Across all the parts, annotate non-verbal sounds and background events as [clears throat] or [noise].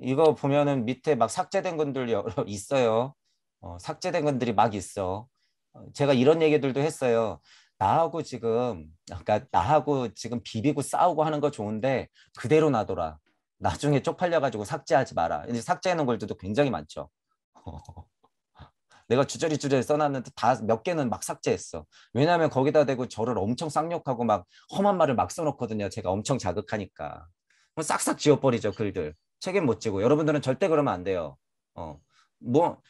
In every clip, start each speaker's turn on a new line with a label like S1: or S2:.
S1: 이거 보면은 밑에 막 삭제된 건들 여러 [laughs] 있어요. 어, 삭제된 건들이 막 있어. 어, 제가 이런 얘기들도 했어요. 나하고 지금 그러니까 나하고 지금 비비고 싸우고 하는 거 좋은데 그대로 놔둬라. 나중에 쪽팔려가지고 삭제하지 마라. 이제 삭제해놓은 걸들도 굉장히 많죠. [laughs] 내가 주저리주저리 써놨는데 다 몇 개는 막 삭제했어. 왜냐하면 거기다 대고 저를 엄청 쌍욕하고 막 험한 말을 막 써놓거든요. 제가 엄청 자극하니까. 싹싹 지워버리죠 글들. 책임 못 지고 여러분들은 절대 그러면 안 돼요. 어. 뭐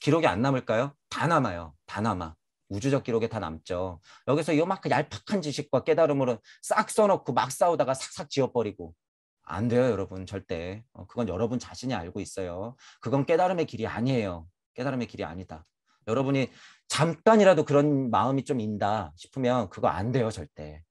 S1: 기록이 안 남을까요? 다 남아요. 다 남아. 우주적 기록에 다 남죠. 여기서 요만큼 얄팍한 지식과 깨달음으로 싹 써놓고 막 싸우다가 싹싹 지워버리고 안 돼요, 여러분. 절대. 어, 그건 여러분 자신이 알고 있어요. 그건 깨달음의 길이 아니에요. 깨달음의 길이 아니다. 여러분이 잠깐이라도 그런 마음이 좀 인다 싶으면 그거 안 돼요, 절대.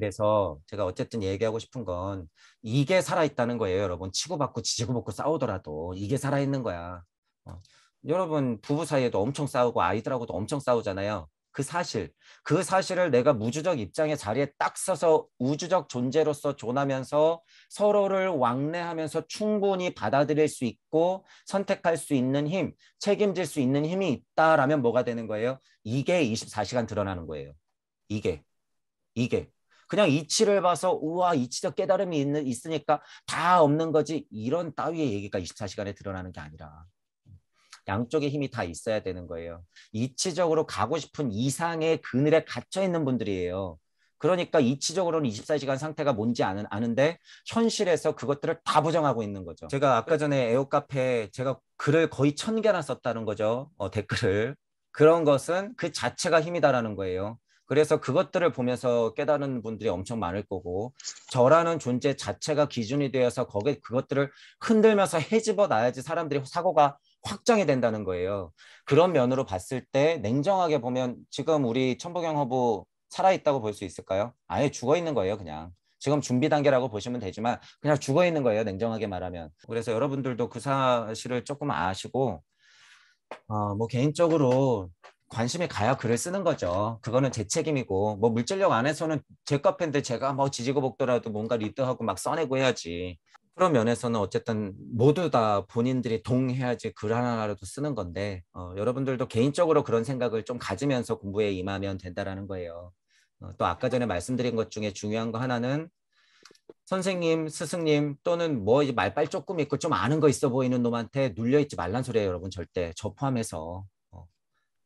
S1: 그래서 제가 어쨌든 얘기하고 싶은 건 이게 살아있다는 거예요, 여러분. 치고받고 지지고받고 싸우더라도 이게 살아있는 거야. 어. 여러분 부부 사이에도 엄청 싸우고 아이들하고도 엄청 싸우잖아요. 그 사실, 그 사실을 내가 무주적 입장의 자리에 딱 서서 우주적 존재로서 존하면서 서로를 왕래하면서 충분히 받아들일 수 있고 선택할 수 있는 힘, 책임질 수 있는 힘이 있다라면 뭐가 되는 거예요? 이게 24시간 드러나는 거예요. 이게, 이게. 그냥 이치를 봐서 우와 이치적 깨달음이 있는, 있으니까 다 없는 거지 이런 따위의 얘기가 24시간에 드러나는 게 아니라 양쪽의 힘이 다 있어야 되는 거예요. 이치적으로 가고 싶은 이상의 그늘에 갇혀 있는 분들이에요. 그러니까 이치적으로는 24시간 상태가 뭔지 아는, 아는데 현실에서 그것들을 다 부정하고 있는 거죠. 제가 아까 전에 에어카페 에 제가 글을 거의 천 개나 썼다는 거죠. 어, 댓글을. 그런 것은 그 자체가 힘이다라는 거예요. 그래서 그것들을 보면서 깨달은 분들이 엄청 많을 거고 저라는 존재 자체가 기준이 되어서 거기 그것들을 흔들면서 헤집어 놔야지 사람들이 사고가 확장이 된다는 거예요. 그런 면으로 봤을 때 냉정하게 보면 지금 우리 천부경 허브 살아있다고 볼 수 있을까요? 아예 죽어 있는 거예요, 그냥. 지금 준비 단계라고 보시면 되지만 그냥 죽어 있는 거예요, 냉정하게 말하면. 그래서 여러분들도 그 사실을 조금 아시고 어, 뭐 개인적으로 관심이 가야 글을 쓰는 거죠. 그거는 제 책임이고 뭐 물질력 안에서는 제 카페인데 제가 뭐 지지고 볶더라도 뭔가 리드하고 막 써내고 해야지. 그런 면에서는 어쨌든 모두 다 본인들이 동해야지 글 하나라도 쓰는 건데 어, 여러분들도 개인적으로 그런 생각을 좀 가지면서 공부에 임하면 된다라는 거예요. 어, 또 아까 전에 말씀드린 것 중에 중요한 거 하나는 선생님, 스승님 또는 뭐 말빨 조금 있고 좀 아는 거 있어 보이는 놈한테 눌려 있지 말란 소리예요, 여러분 절대 저 포함해서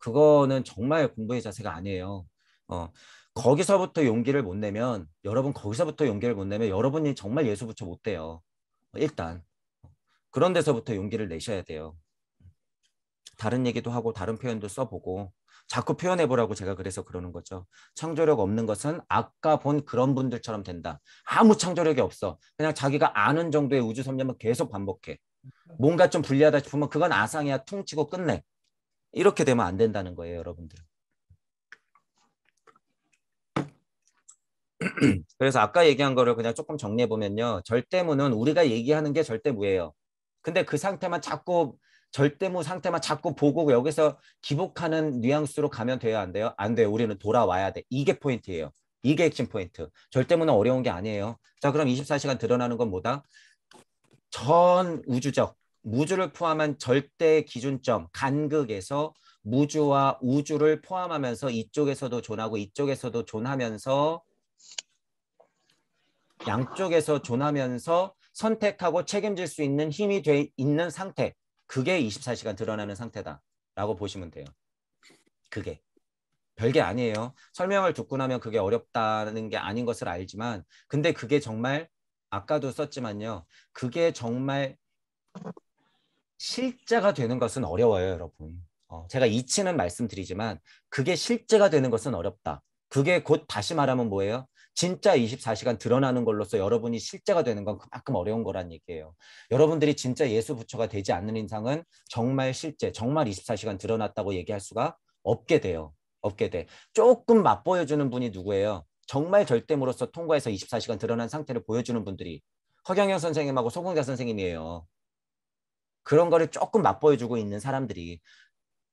S1: 그거는 정말 공부의 자세가 아니에요. 어, 거기서부터 용기를 못 내면 여러분 거기서부터 용기를 못 내면 여러분이 정말 예수부처 못 돼요. 일단 그런 데서부터 용기를 내셔야 돼요. 다른 얘기도 하고 다른 표현도 써보고 자꾸 표현해 보라고 제가 그래서 그러는 거죠. 창조력 없는 것은 아까 본 그런 분들처럼 된다. 아무 창조력이 없어. 그냥 자기가 아는 정도의 우주 섭리만 계속 반복해. 뭔가 좀 불리하다 싶으면 그건 아상이야. 퉁치고 끝내. 이렇게 되면 안 된다는 거예요, 여러분들. [clears throat] 그래서 아까 얘기한 거를 그냥 조금 정리해 보면요. 절대무는 우리가 얘기하는 게 절대무예요. 근데 그 상태만 자꾸 절대무 상태만 자꾸 보고 여기서 기복하는 뉘앙스로 가면 돼요, 안 돼요? 안 돼요. 우리는 돌아와야 돼. 이게 포인트예요. 이게 핵심 포인트. 절대무는 어려운 게 아니에요. 자, 그럼 24시간 드러나는 건 뭐다? 전 우주적, 무주를 포함한 절대 기준점 간극에서 무주와 우주를 포함하면서 이쪽에서도 존하고 이쪽에서도 존하면서 양쪽에서 존하면서 선택하고 책임질 수 있는 힘이 돼 있는 상태 그게 24시간 드러나는 상태다라고 보시면 돼요. 그게 별게 아니에요. 설명을 듣고 나면 그게 어렵다는 게 아닌 것을 알지만 근데 그게 정말 아까도 썼지만요. 그게 정말 실제가 되는 것은 어려워요, 여러분. 어, 제가 이치는 말씀드리지만 그게 실제가 되는 것은 어렵다. 그게 곧 다시 말하면 뭐예요? 진짜 24시간 드러나는 걸로서 여러분이 실제가 되는 건 그만큼 어려운 거란 얘기예요. 여러분들이 진짜 예수 부처가 되지 않는 인상은 정말 실제, 정말 24시간 드러났다고 얘기할 수가 없게 돼요. 없게 돼. 조금 맛보여주는 분이 누구예요? 정말 절대으로서 통과해서 24시간 드러난 상태를 보여주는 분들이 허경영 선생님하고 소공자 선생님이에요. 그런 거를 조금 맛보여주고 있는 사람들이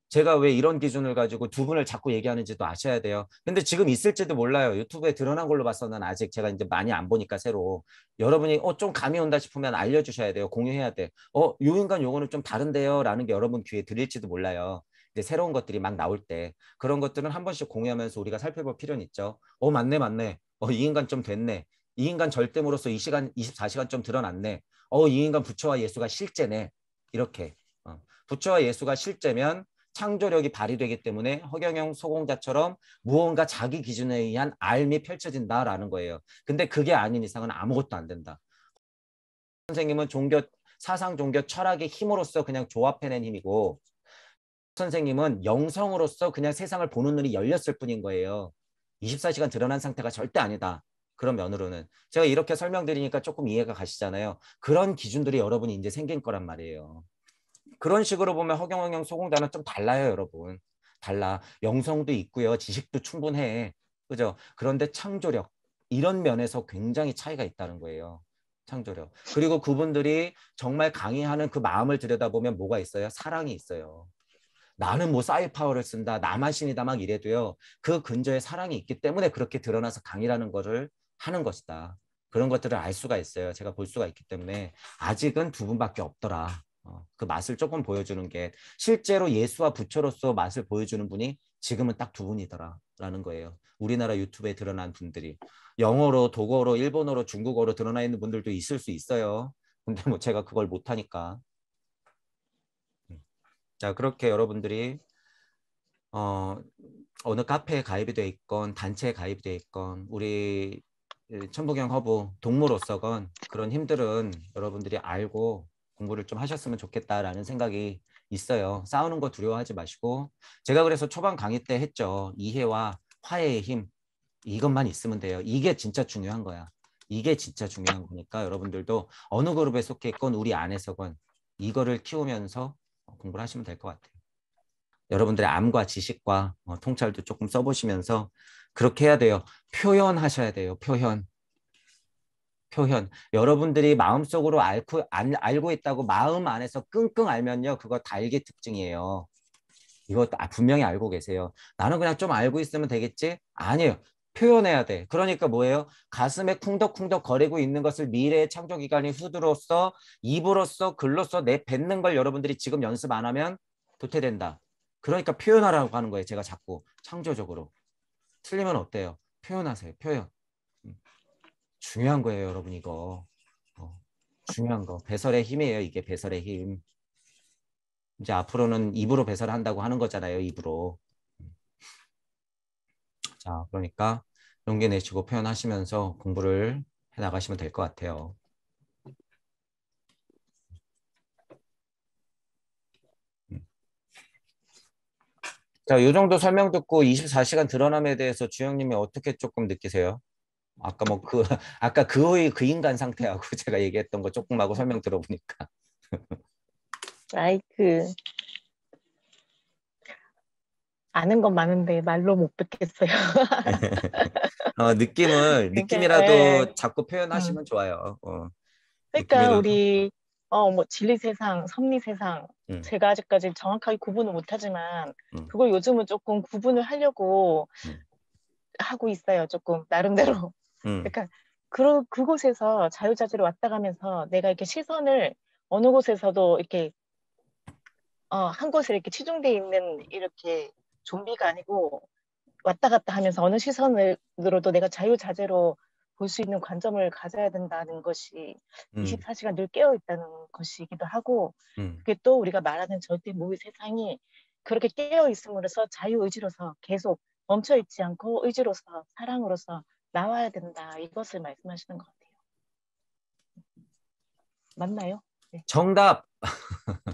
S1: 제가 왜 이런 기준을 가지고 두 분을 자꾸 얘기하는지도 아셔야 돼요. 근데 지금 있을지도 몰라요. 유튜브에 드러난 걸로 봐서는 아직 제가 이제 많이 안 보니까 새로 여러분이 어 좀 감이 온다 싶으면 알려주셔야 돼요. 공유해야 돼. 어요 인간 요거는좀 다른데요라는 게 여러분 귀에 들릴지도 몰라요. 이제 새로운 것들이 막 나올 때 그런 것들은 한 번씩 공유하면서 우리가 살펴볼 필요는 있죠. 어 맞네 맞네. 어 이 인간 좀 됐네. 이 인간 절대으로서 이 시간 24시간 좀 드러났네. 어 이 인간 부처와 예수가 실제네. 이렇게 어. 부처와 예수가 실제면 창조력이 발휘되기 때문에 허경영 소공자처럼 무언가 자기 기준에 의한 알미 펼쳐진다라는 거예요. 근데 그게 아닌 이상은 아무것도 안 된다. 선생님은 종교 사상 종교 철학의 힘으로써 그냥 조합해낸 힘이고 선생님은 영성으로서 그냥 세상을 보는 눈이 열렸을 뿐인 거예요. 24시간 드러난 상태가 절대 아니다. 그런 면으로는 제가 이렇게 설명드리니까 조금 이해가 가시잖아요. 그런 기준들이 여러분이 이제 생긴 거란 말이에요. 그런 식으로 보면 허경영 소공단은 좀 달라요, 여러분. 달라. 영성도 있고요. 지식도 충분해. 그죠? 그런데 창조력 이런 면에서 굉장히 차이가 있다는 거예요. 창조력. 그리고 그분들이 정말 강의하는 그 마음을 들여다보면 뭐가 있어요? 사랑이 있어요. 나는 뭐사이 파워를 쓴다, 나만 신이다 막 이래도요. 그 근저에 사랑이 있기 때문에 그렇게 드러나서 강의라는 거를 하는 것이다. 그런 것들을 알 수가 있어요. 제가 볼 수가 있기 때문에 아직은 두 분밖에 없더라. 어, 그 맛을 조금 보여주는 게 실제로 예수와 부처로서 맛을 보여주는 분이 지금은 딱 두 분이더라라는 거예요. 우리나라 유튜브에 드러난 분들이 영어로, 독어로, 일본어로, 중국어로 드러나 있는 분들도 있을 수 있어요. 근데 뭐 제가 그걸 못하니까. 음. 자 그렇게 여러분들이 어, 어느 카페에 가입이 돼 있건 단체에 가입이 돼 있건 우리 예, 천부경 허브 동물로서건 그런 힘들은 여러분들이 알고 공부를 좀 하셨으면 좋겠다라는 생각이 있어요. 싸우는 거 두려워하지 마시고 제가 그래서 초반 강의 때 했죠. 이해와 화해의 힘 이것만 있으면 돼요. 이게 진짜 중요한 거야. 이게 진짜 중요한 거니까 여러분들도 어느 그룹에 속해 있건 우리 안에서건 이거를 키우면서 공부를 하시면 될 것 같아요. 여러분들의 암과 지식과 어, 통찰도 조금 써보시면서 그렇게 해야 돼요. 표현하셔야 돼요. 표현. 표현. 여러분들이 마음속으로 알고, 안, 알고 있다고 마음 안에서 끙끙 알면요. 그거 달기 특징이에요. 이거 분명히 알고 계세요. 나는 그냥 좀 알고 있으면 되겠지? 아니에요. 표현해야 돼. 그러니까 뭐예요? 가슴에 쿵덕쿵덕 거리고 있는 것을 미래의 창조기관인 후드로서 입으로서 글로서 내 뱉는 걸 여러분들이 지금 연습 안 하면 도태된다. 그러니까 표현하라고 하는 거예요. 제가 자꾸 창조적으로. 틀리면 어때요? 표현하세요. 표현. 음. 중요한 거예요, 여러분 이거. 어, 중요한 거. 배설의 힘이에요. 이게 배설의 힘. 이제 앞으로는 입으로 배설한다고 하는 거잖아요. 입으로. 음. 자, 그러니까 용기 내시고 표현하시면서 공부를 해 나가시면 될 것 같아요. 자, 요 정도 설명 듣고 24시간 드러남에 대해서 주영님이 어떻게 조금 느끼세요? 아까 뭐 그 [laughs] 아까 그의 그 인간 상태하고 [laughs] 제가 얘기했던 거 조금하고 설명 들어보니까. [laughs] 아이그 아는 건 많은데 말로 못 뵙겠어요. 어, 느낌을 그러니까, 느낌이라도 네. 자꾸 표현하시면 음. 좋아요. 어, 그러니까 느낌이라도. 우리 어, 뭐 진리 세상, 섭리 세상 음. 제가 아직까지 정확하게 구분을 못하지만 음. 그걸 요즘은 조금 구분을 하려고 음. 하고 있어요. 조금 나름대로. [laughs] 그러니까 그 그곳에서 자유자재로 왔다 가면서 내가 이렇게 시선을 어느 곳에서도 이렇게 어, 한 곳에 이렇게 치중돼 있는 이렇게 좀비가 아니고 왔다 갔다 하면서 어느 시선으로도 내가 자유자재로 볼수 있는 관점을 가져야 된다는 것이 음. 24시간 늘 깨어 있다는 것이기도 하고 음. 그게 또 우리가 말하는 절대 무의 세상이 그렇게 깨어 있음으로써 자유 의지로서 계속 멈춰 있지 않고 의지로서 사랑으로서 나와야 된다 이것을 말씀하시는 것 같아요. 맞나요? 정답.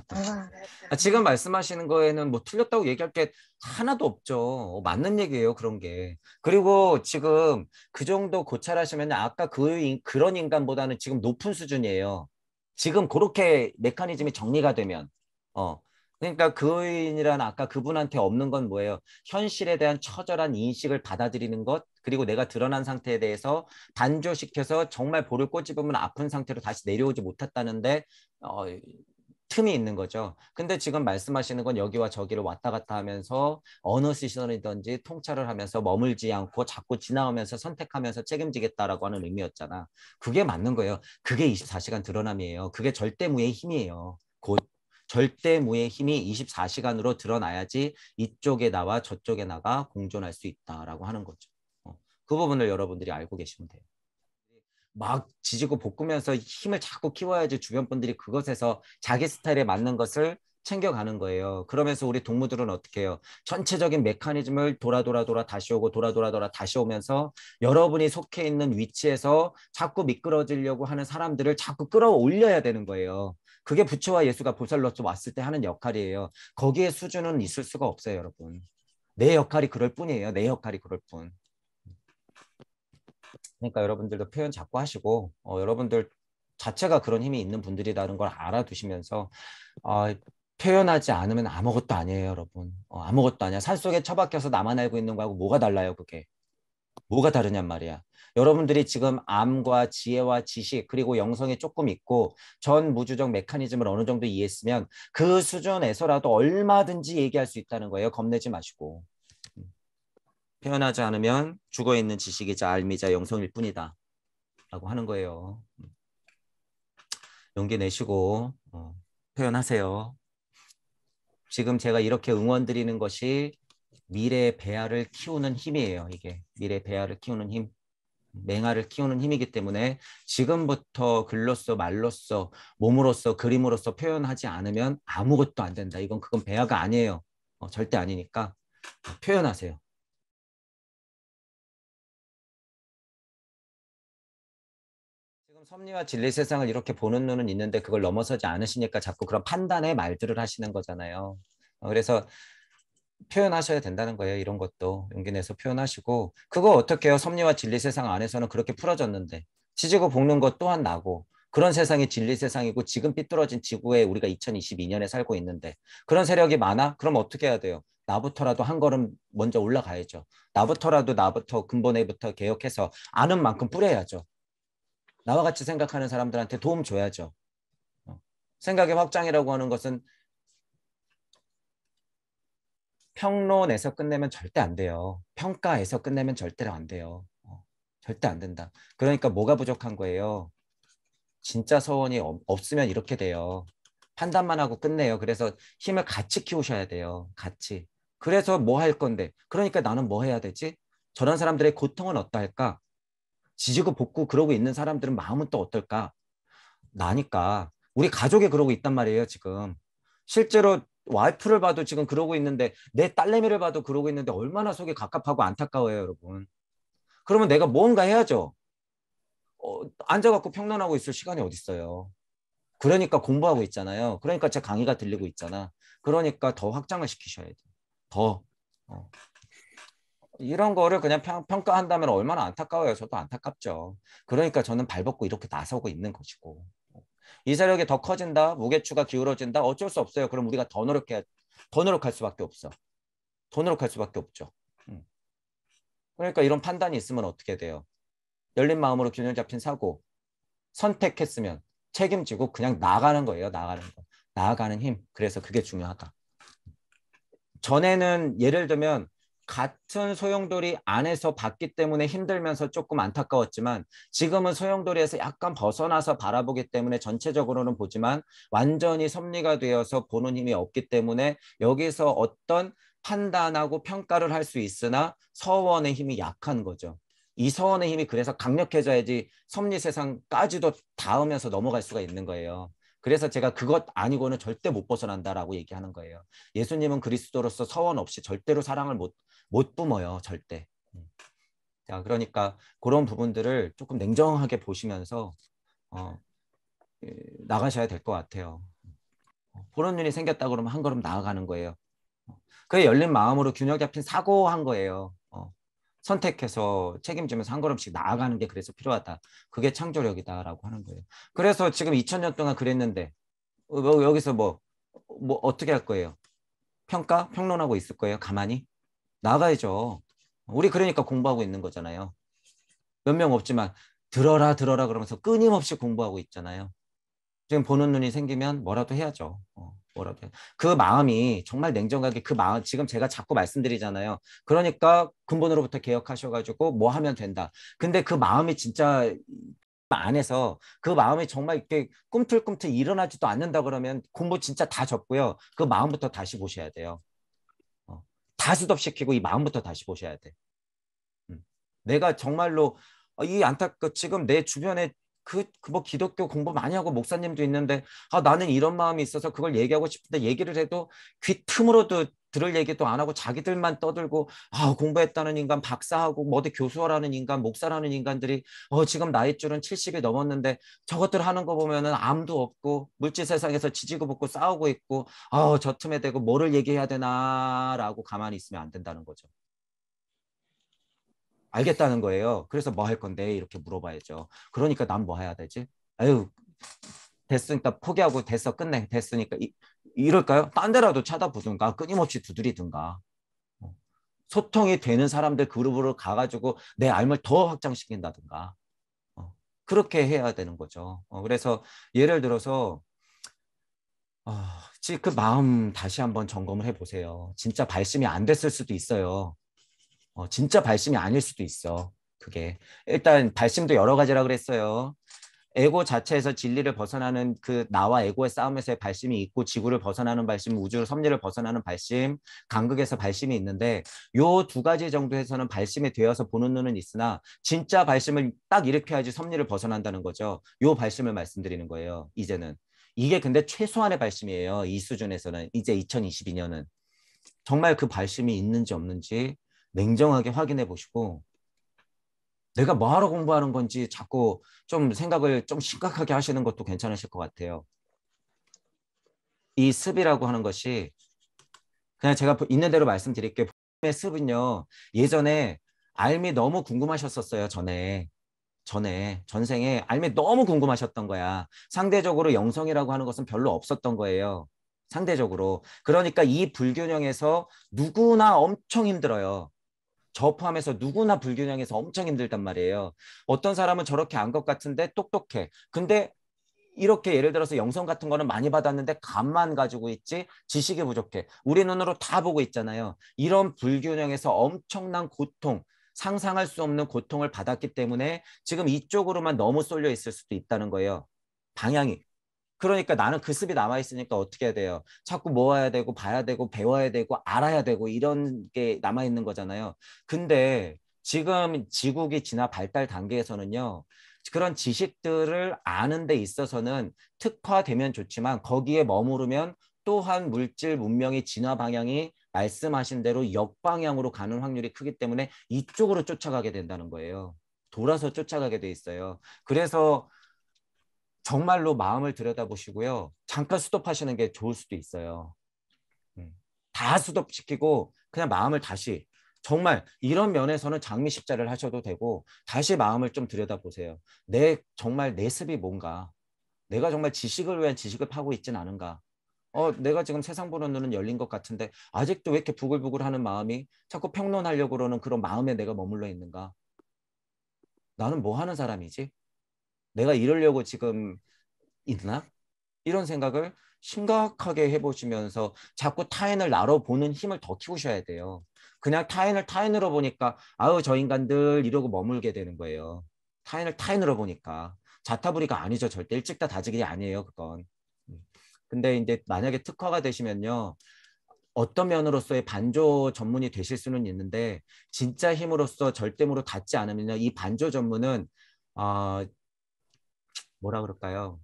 S1: 아. 아, 지금 말씀하시는 거에는 뭐 틀렸다고 얘기할 게 하나도 없죠. 어, 맞는 얘기예요, 그런 게. 그리고 지금 그 정도 고찰하시면 아까 그 인, 그런 인간보다는 지금 높은 수준이에요. 지금 그렇게 메커니즘이 정리가 되면 어 그러니까 그인이란 아까 그분한테 없는 건 뭐예요? 현실에 대한 처절한 인식을 받아들이는 것, 그리고 내가 드러난 상태에 대해서 단조시켜서 정말 볼을 꼬집으면 아픈 상태로 다시 내려오지 못했다는데 어, 틈이 있는 거죠. 근데 지금 말씀하시는 건 여기와 저기를 왔다 갔다 하면서 어느 시선이든지 통찰을 하면서 머물지 않고 자꾸 지나오면서 선택하면서 책임지겠다라고 하는 의미였잖아. 그게 맞는 거예요. 그게 24시간 드러남이에요. 그게 절대무의 힘이에요. 곧 절대무의 힘이 24시간으로 드러나야지 이쪽에 나와 저쪽에 나가 공존할 수 있다라고 하는 거죠. 그 부분을 여러분들이 알고 계시면 돼요. 막 지지고 볶으면서 힘을 자꾸 키워야지 주변 분들이 그것에서 자기 스타일에 맞는 것을 챙겨가는 거예요. 그러면서 우리 동무들은 어떻게 해요? 전체적인 메커니즘을 돌아 돌아 돌아 다시 오고 돌아 돌아 돌아 다시 오면서 여러분이 속해 있는 위치에서 자꾸 미끄러지려고 하는 사람들을 자꾸 끌어올려야 되는 거예요. 그게 부처와 예수가 보살로서 왔을 때 하는 역할이에요. 거기에 수준은 있을 수가 없어요, 여러분. 내 역할이 그럴 뿐이에요. 내 역할이 그럴 뿐. 그러니까 여러분들도 표현 자꾸 하시고 어, 여러분들 자체가 그런 힘이 있는 분들이라는 걸 알아두시면서 어, 표현하지 않으면 아무것도 아니에요, 여러분. 어, 아무것도 아니야. 산 속에 처박혀서 나만 알고 있는 거하고 뭐가 달라요, 그게? 뭐가 다르냔 말이야. 여러분들이 지금 암과 지혜와 지식 그리고 영성에 조금 있고 전 무주적 메커니즘을 어느 정도 이해했으면 그 수준에서라도 얼마든지 얘기할 수 있다는 거예요. 겁내지 마시고. 태어나지 않으면 죽어 있는 지식이자 알미자 영성일 뿐이다. 라고 하는 거예요. 용기 내시고 어, 표현하세요. 지금 제가 이렇게 응원 드리는 것이 미래의 배아를 키우는 힘이에요. 이게 미래의 배아를 키우는 힘, 맹아를 키우는 힘이기 때문에 지금부터 글로써 말로써 몸으로써 그림으로써 표현하지 않으면 아무것도 안 된다. 이건 그건 배아가 아니에요. 어, 절대 아니니까 어, 표현하세요. 섭리와 진리 세상을 이렇게 보는 눈은 있는데 그걸 넘어서지 않으시니까 자꾸 그런 판단의 말들을 하시는 거잖아요. 어, 그래서 표현하셔야 된다는 거예요. 이런 것도 용기 내서 표현하시고 그거 어떻게 해요? 섭리와 진리 세상 안에서는 그렇게 풀어졌는데 지지고 볶는 것 또한 나고 그런 세상이 진리 세상이고 지금 삐뚤어진 지구에 우리가 2022년에 살고 있는데 그런 세력이 많아? 그럼 어떻게 해야 돼요? 나부터라도 한 걸음 먼저 올라가야죠. 나부터라도 나부터 근본에부터 개혁해서 아는 만큼 뿌려야죠. 나와 같이 생각하는 사람들한테 도움 줘야죠. 어. 생각의 확장이라고 하는 것은 평론에서 끝내면 절대 안 돼요. 평가에서 끝내면 절대로 안 돼요. 어. 절대 안 된다. 그러니까 뭐가 부족한 거예요? 진짜 서원이 없으면 이렇게 돼요. 판단만 하고 끝내요. 그래서 힘을 같이 키우셔야 돼요. 같이. 그래서 뭐 할 건데? 그러니까 나는 뭐 해야 되지? 저런 사람들의 고통은 어떨까? 지지고 볶고 그러고 있는 사람들은 마음은 또 어떨까? 나니까 우리 가족이 그러고 있단 말이에요 지금 실제로 와이프를 봐도 지금 그러고 있는데 내 딸내미를 봐도 그러고 있는데 얼마나 속이 갑갑하고 안타까워요 여러분 그러면 내가 뭔가 해야죠 어, 앉아갖고 평론하고 있을 시간이 어딨어요 그러니까 공부하고 있잖아요 그러니까 제 강의가 들리고 있잖아 그러니까 더 확장을 시키셔야 돼요 더 어. 이런 거를 그냥 평, 평가한다면 얼마나 안타까워요. 저도 안타깝죠. 그러니까 저는 발벗고 이렇게 나서고 있는 것이고. 이 세력이 더 커진다, 무게추가 기울어진다, 어쩔 수 없어요. 그럼 우리가 더노력해더 노력할 수밖에 없어. 더 노력할 수밖에 없죠. 음. 그러니까 이런 판단이 있으면 어떻게 돼요? 열린 마음으로 균형 잡힌 사고, 선택했으면 책임지고 그냥 나가는 거예요. 나가는 거. 나아가는 힘. 그래서 그게 중요하다. 전에는 예를 들면 같은 소용돌이 안에서 봤기 때문에 힘들면서 조금 안타까웠지만 지금은 소용돌이에서 약간 벗어나서 바라보기 때문에 전체적으로는 보지만 완전히 섭리가 되어서 보는 힘이 없기 때문에 여기서 어떤 판단하고 평가를 할 수 있으나 서원의 힘이 약한 거죠. 이 서원의 힘이 그래서 강력해져야지 섭리 세상까지도 닿으면서 넘어갈 수가 있는 거예요. 그래서 제가 그것 아니고는 절대 못 벗어난다라고 얘기하는 거예요. 예수님은 그리스도로서 서원 없이 절대로 사랑을 못, 못 뿜어요. 절대. 음. 자, 그러니까 그런 부분들을 조금 냉정하게 보시면서 어, 예, 나가셔야 될 것 같아요. 어, 보는 눈이 생겼다 그러면 한 걸음 나아가는 거예요. 그 열린 마음으로 균형 잡힌 사고한 거예요. 선택해서 책임지면서 한 걸음씩 나아가는 게 그래서 필요하다. 그게 창조력이다라고 하는 거예요. 그래서 지금 2000년 동안 그랬는데 어, 뭐 여기서 뭐, 뭐 어떻게 할 거예요? 평가, 평론하고 있을 거예요? 가만히? 나가야죠. 우리 그러니까 공부하고 있는 거잖아요. 몇 명 없지만 들어라 들어라 그러면서 끊임없이 공부하고 있잖아요. 지금 보는 눈이 생기면 뭐라도 해야죠. 어. 뭐라고 해야 그 마음이 정말 냉정하게 그 마음 지금 제가 자꾸 말씀드리잖아요. 그러니까 근본으로부터 개혁하셔가지고 뭐 하면 된다. 근데 그 마음이 진짜 안에서 그 마음이 정말 이렇게 꿈틀꿈틀 일어나지도 않는다 그러면 공부 진짜 다 접고요. 그 마음부터 다시 보셔야 돼요. 어. 다 수dob시키고 이 마음부터 다시 보셔야 돼. 음. 내가 정말로 어, 이 안타깝 지금 내 주변에 그, 그 뭐 기독교 공부 많이 하고 목사님도 있는데 아 나는 이런 마음이 있어서 그걸 얘기하고 싶은데 얘기를 해도 귀 틈으로도 들을 얘기도 안 하고 자기들만 떠들고 아 공부했다는 인간 박사하고 뭐 어디 교수라는 인간 목사라는 인간들이 어 지금 나이 줄은 70이 넘었는데 저것들 하는 거 보면은 암도 없고 물질 세상에서 지지고 볶고 싸우고 있고 아저 틈에 대고 뭐를 얘기해야 되나라고 가만히 있으면 안 된다는 거죠. 알겠다는 거예요. 그래서 뭐 할 건데 이렇게 물어봐야죠. 그러니까 난 뭐 해야 되지? 아유 됐으니까 포기하고 됐어 끝내 됐으니까 이, 이럴까요? 딴 데라도 찾아보든가 끊임없이 두드리든가 어, 소통이 되는 사람들 그룹으로 가가지고 내 알을 더 확장시킨다든가 어, 그렇게 해야 되는 거죠. 어, 그래서 예를 들어서 어, 그 마음 다시 한번 점검을 해보세요. 진짜 발심이 안 됐을 수도 있어요. 어, 진짜 발심이 아닐 수도 있어. 그게 일단 발심도 여러 가지라 그랬어요. 에고 자체에서 진리를 벗어나는 그 나와 에고의 싸움에서의 발심이 있고 지구를 벗어나는 발심, 우주 섭리를 벗어나는 발심, 간극에서 발심이 있는데 요 두 가지 정도에서는 발심이 되어서 보는 눈은 있으나 진짜 발심을 딱 일으켜야지 섭리를 벗어난다는 거죠. 요 발심을 말씀드리는 거예요. 이제는 이게 근데 최소한의 발심이에요. 이 수준에서는 이제 2022년은 정말 그 발심이 있는지 없는지 냉정하게 확인해 보시고 내가 뭐하러 공부하는 건지 자꾸 좀 생각을 좀 심각하게 하시는 것도 괜찮으실 것 같아요. 이 습이라고 하는 것이 그냥 제가 있는 대로 말씀드릴게요. 의 습은요. 예전에 알미 너무 궁금하셨었어요. 전에. 전에 전생에 알미 너무 궁금하셨던 거야. 상대적으로 영성이라고 하는 것은 별로 없었던 거예요. 상대적으로. 그러니까 이 불균형에서 누구나 엄청 힘들어요. 저 포함해서 누구나 불균형에서 엄청 힘들단 말이에요. 어떤 사람은 저렇게 안 것 같은데 똑똑해. 근데 이렇게 예를 들어서 영성 같은 거는 많이 받았는데 감만 가지고 있지 지식이 부족해. 우리 눈으로 다 보고 있잖아요. 이런 불균형에서 엄청난 고통, 상상할 수 없는 고통을 받았기 때문에 지금 이쪽으로만 너무 쏠려 있을 수도 있다는 거예요. 방향이 그러니까 나는 그 습이 남아 있으니까 어떻게 해야 돼요? 자꾸 모아야 되고 봐야 되고 배워야 되고 알아야 되고 이런 게 남아 있는 거잖아요. 근데 지금 지국이 진화 발달 단계에서는요. 그런 지식들을 아는 데 있어서는 특화되면 좋지만 거기에 머무르면 또한 물질 문명의 진화 방향이 말씀하신 대로 역방향으로 가는 확률이 크기 때문에 이쪽으로 쫓아가게 된다는 거예요. 돌아서 쫓아가게 돼 있어요. 그래서 정말로 마음을 들여다보시고요. 잠깐 수톱하시는 게 좋을 수도 있어요. 음. 다 수톱시키고 그냥 마음을 다시 정말 이런 면에서는 장미 십자를 하셔도 되고 다시 마음을 좀 들여다보세요. 내 정말 내 습이 뭔가? 내가 정말 지식을 위한 지식을 파고 있진 않은가? 어, 내가 지금 세상 보는 눈은 열린 것 같은데 아직도 왜 이렇게 부글부글 하는 마음이 자꾸 평론하려고 그러는 그런 마음에 내가 머물러 있는가? 나는 뭐 하는 사람이지? 내가 이러려고 지금 있나? 이런 생각을 심각하게 해보시면서 자꾸 타인을 나로 보는 힘을 더 키우셔야 돼요. 그냥 타인을 타인으로 보니까 아우 저 인간들 이러고 머물게 되는 거예요. 타인을 타인으로 보니까 자타부리가 아니죠. 절대 일찍다 다지기 아니에요. 그건. 음. 근데 이제 만약에 특화가 되시면요. 어떤 면으로서의 반조 전문이 되실 수는 있는데 진짜 힘으로서 절대으로 닿지 않으면요. 이 반조 전문은 어, 뭐라 그럴까요?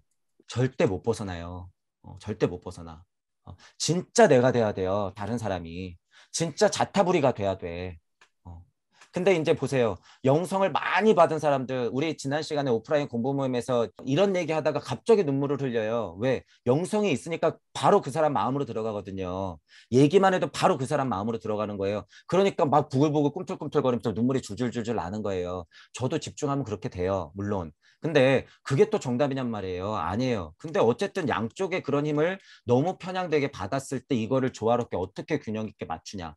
S1: 절대 못 벗어나요. 어, 절대 못 벗어나. 어, 진짜 내가 돼야 돼요. 다른 사람이. 진짜 자타부리가 돼야 돼. 어. 근데 이제 보세요. 영성을 많이 받은 사람들, 우리 지난 시간에 오프라인 공부 모임에서 이런 얘기 하다가 갑자기 눈물을 흘려요. 왜? 영성이 있으니까 바로 그 사람 마음으로 들어가거든요. 얘기만 해도 바로 그 사람 마음으로 들어가는 거예요. 그러니까 막 부글부글 꿈틀꿈틀거리면서 눈물이 줄줄줄줄 나는 거예요. 저도 집중하면 그렇게 돼요. 물론. 근데 그게 또 정답이냔 말이에요. 아니에요. 근데 어쨌든 양쪽의 그런 힘을 너무 편향되게 받았을 때 이거를 조화롭게 어떻게 균형 있게 맞추냐라고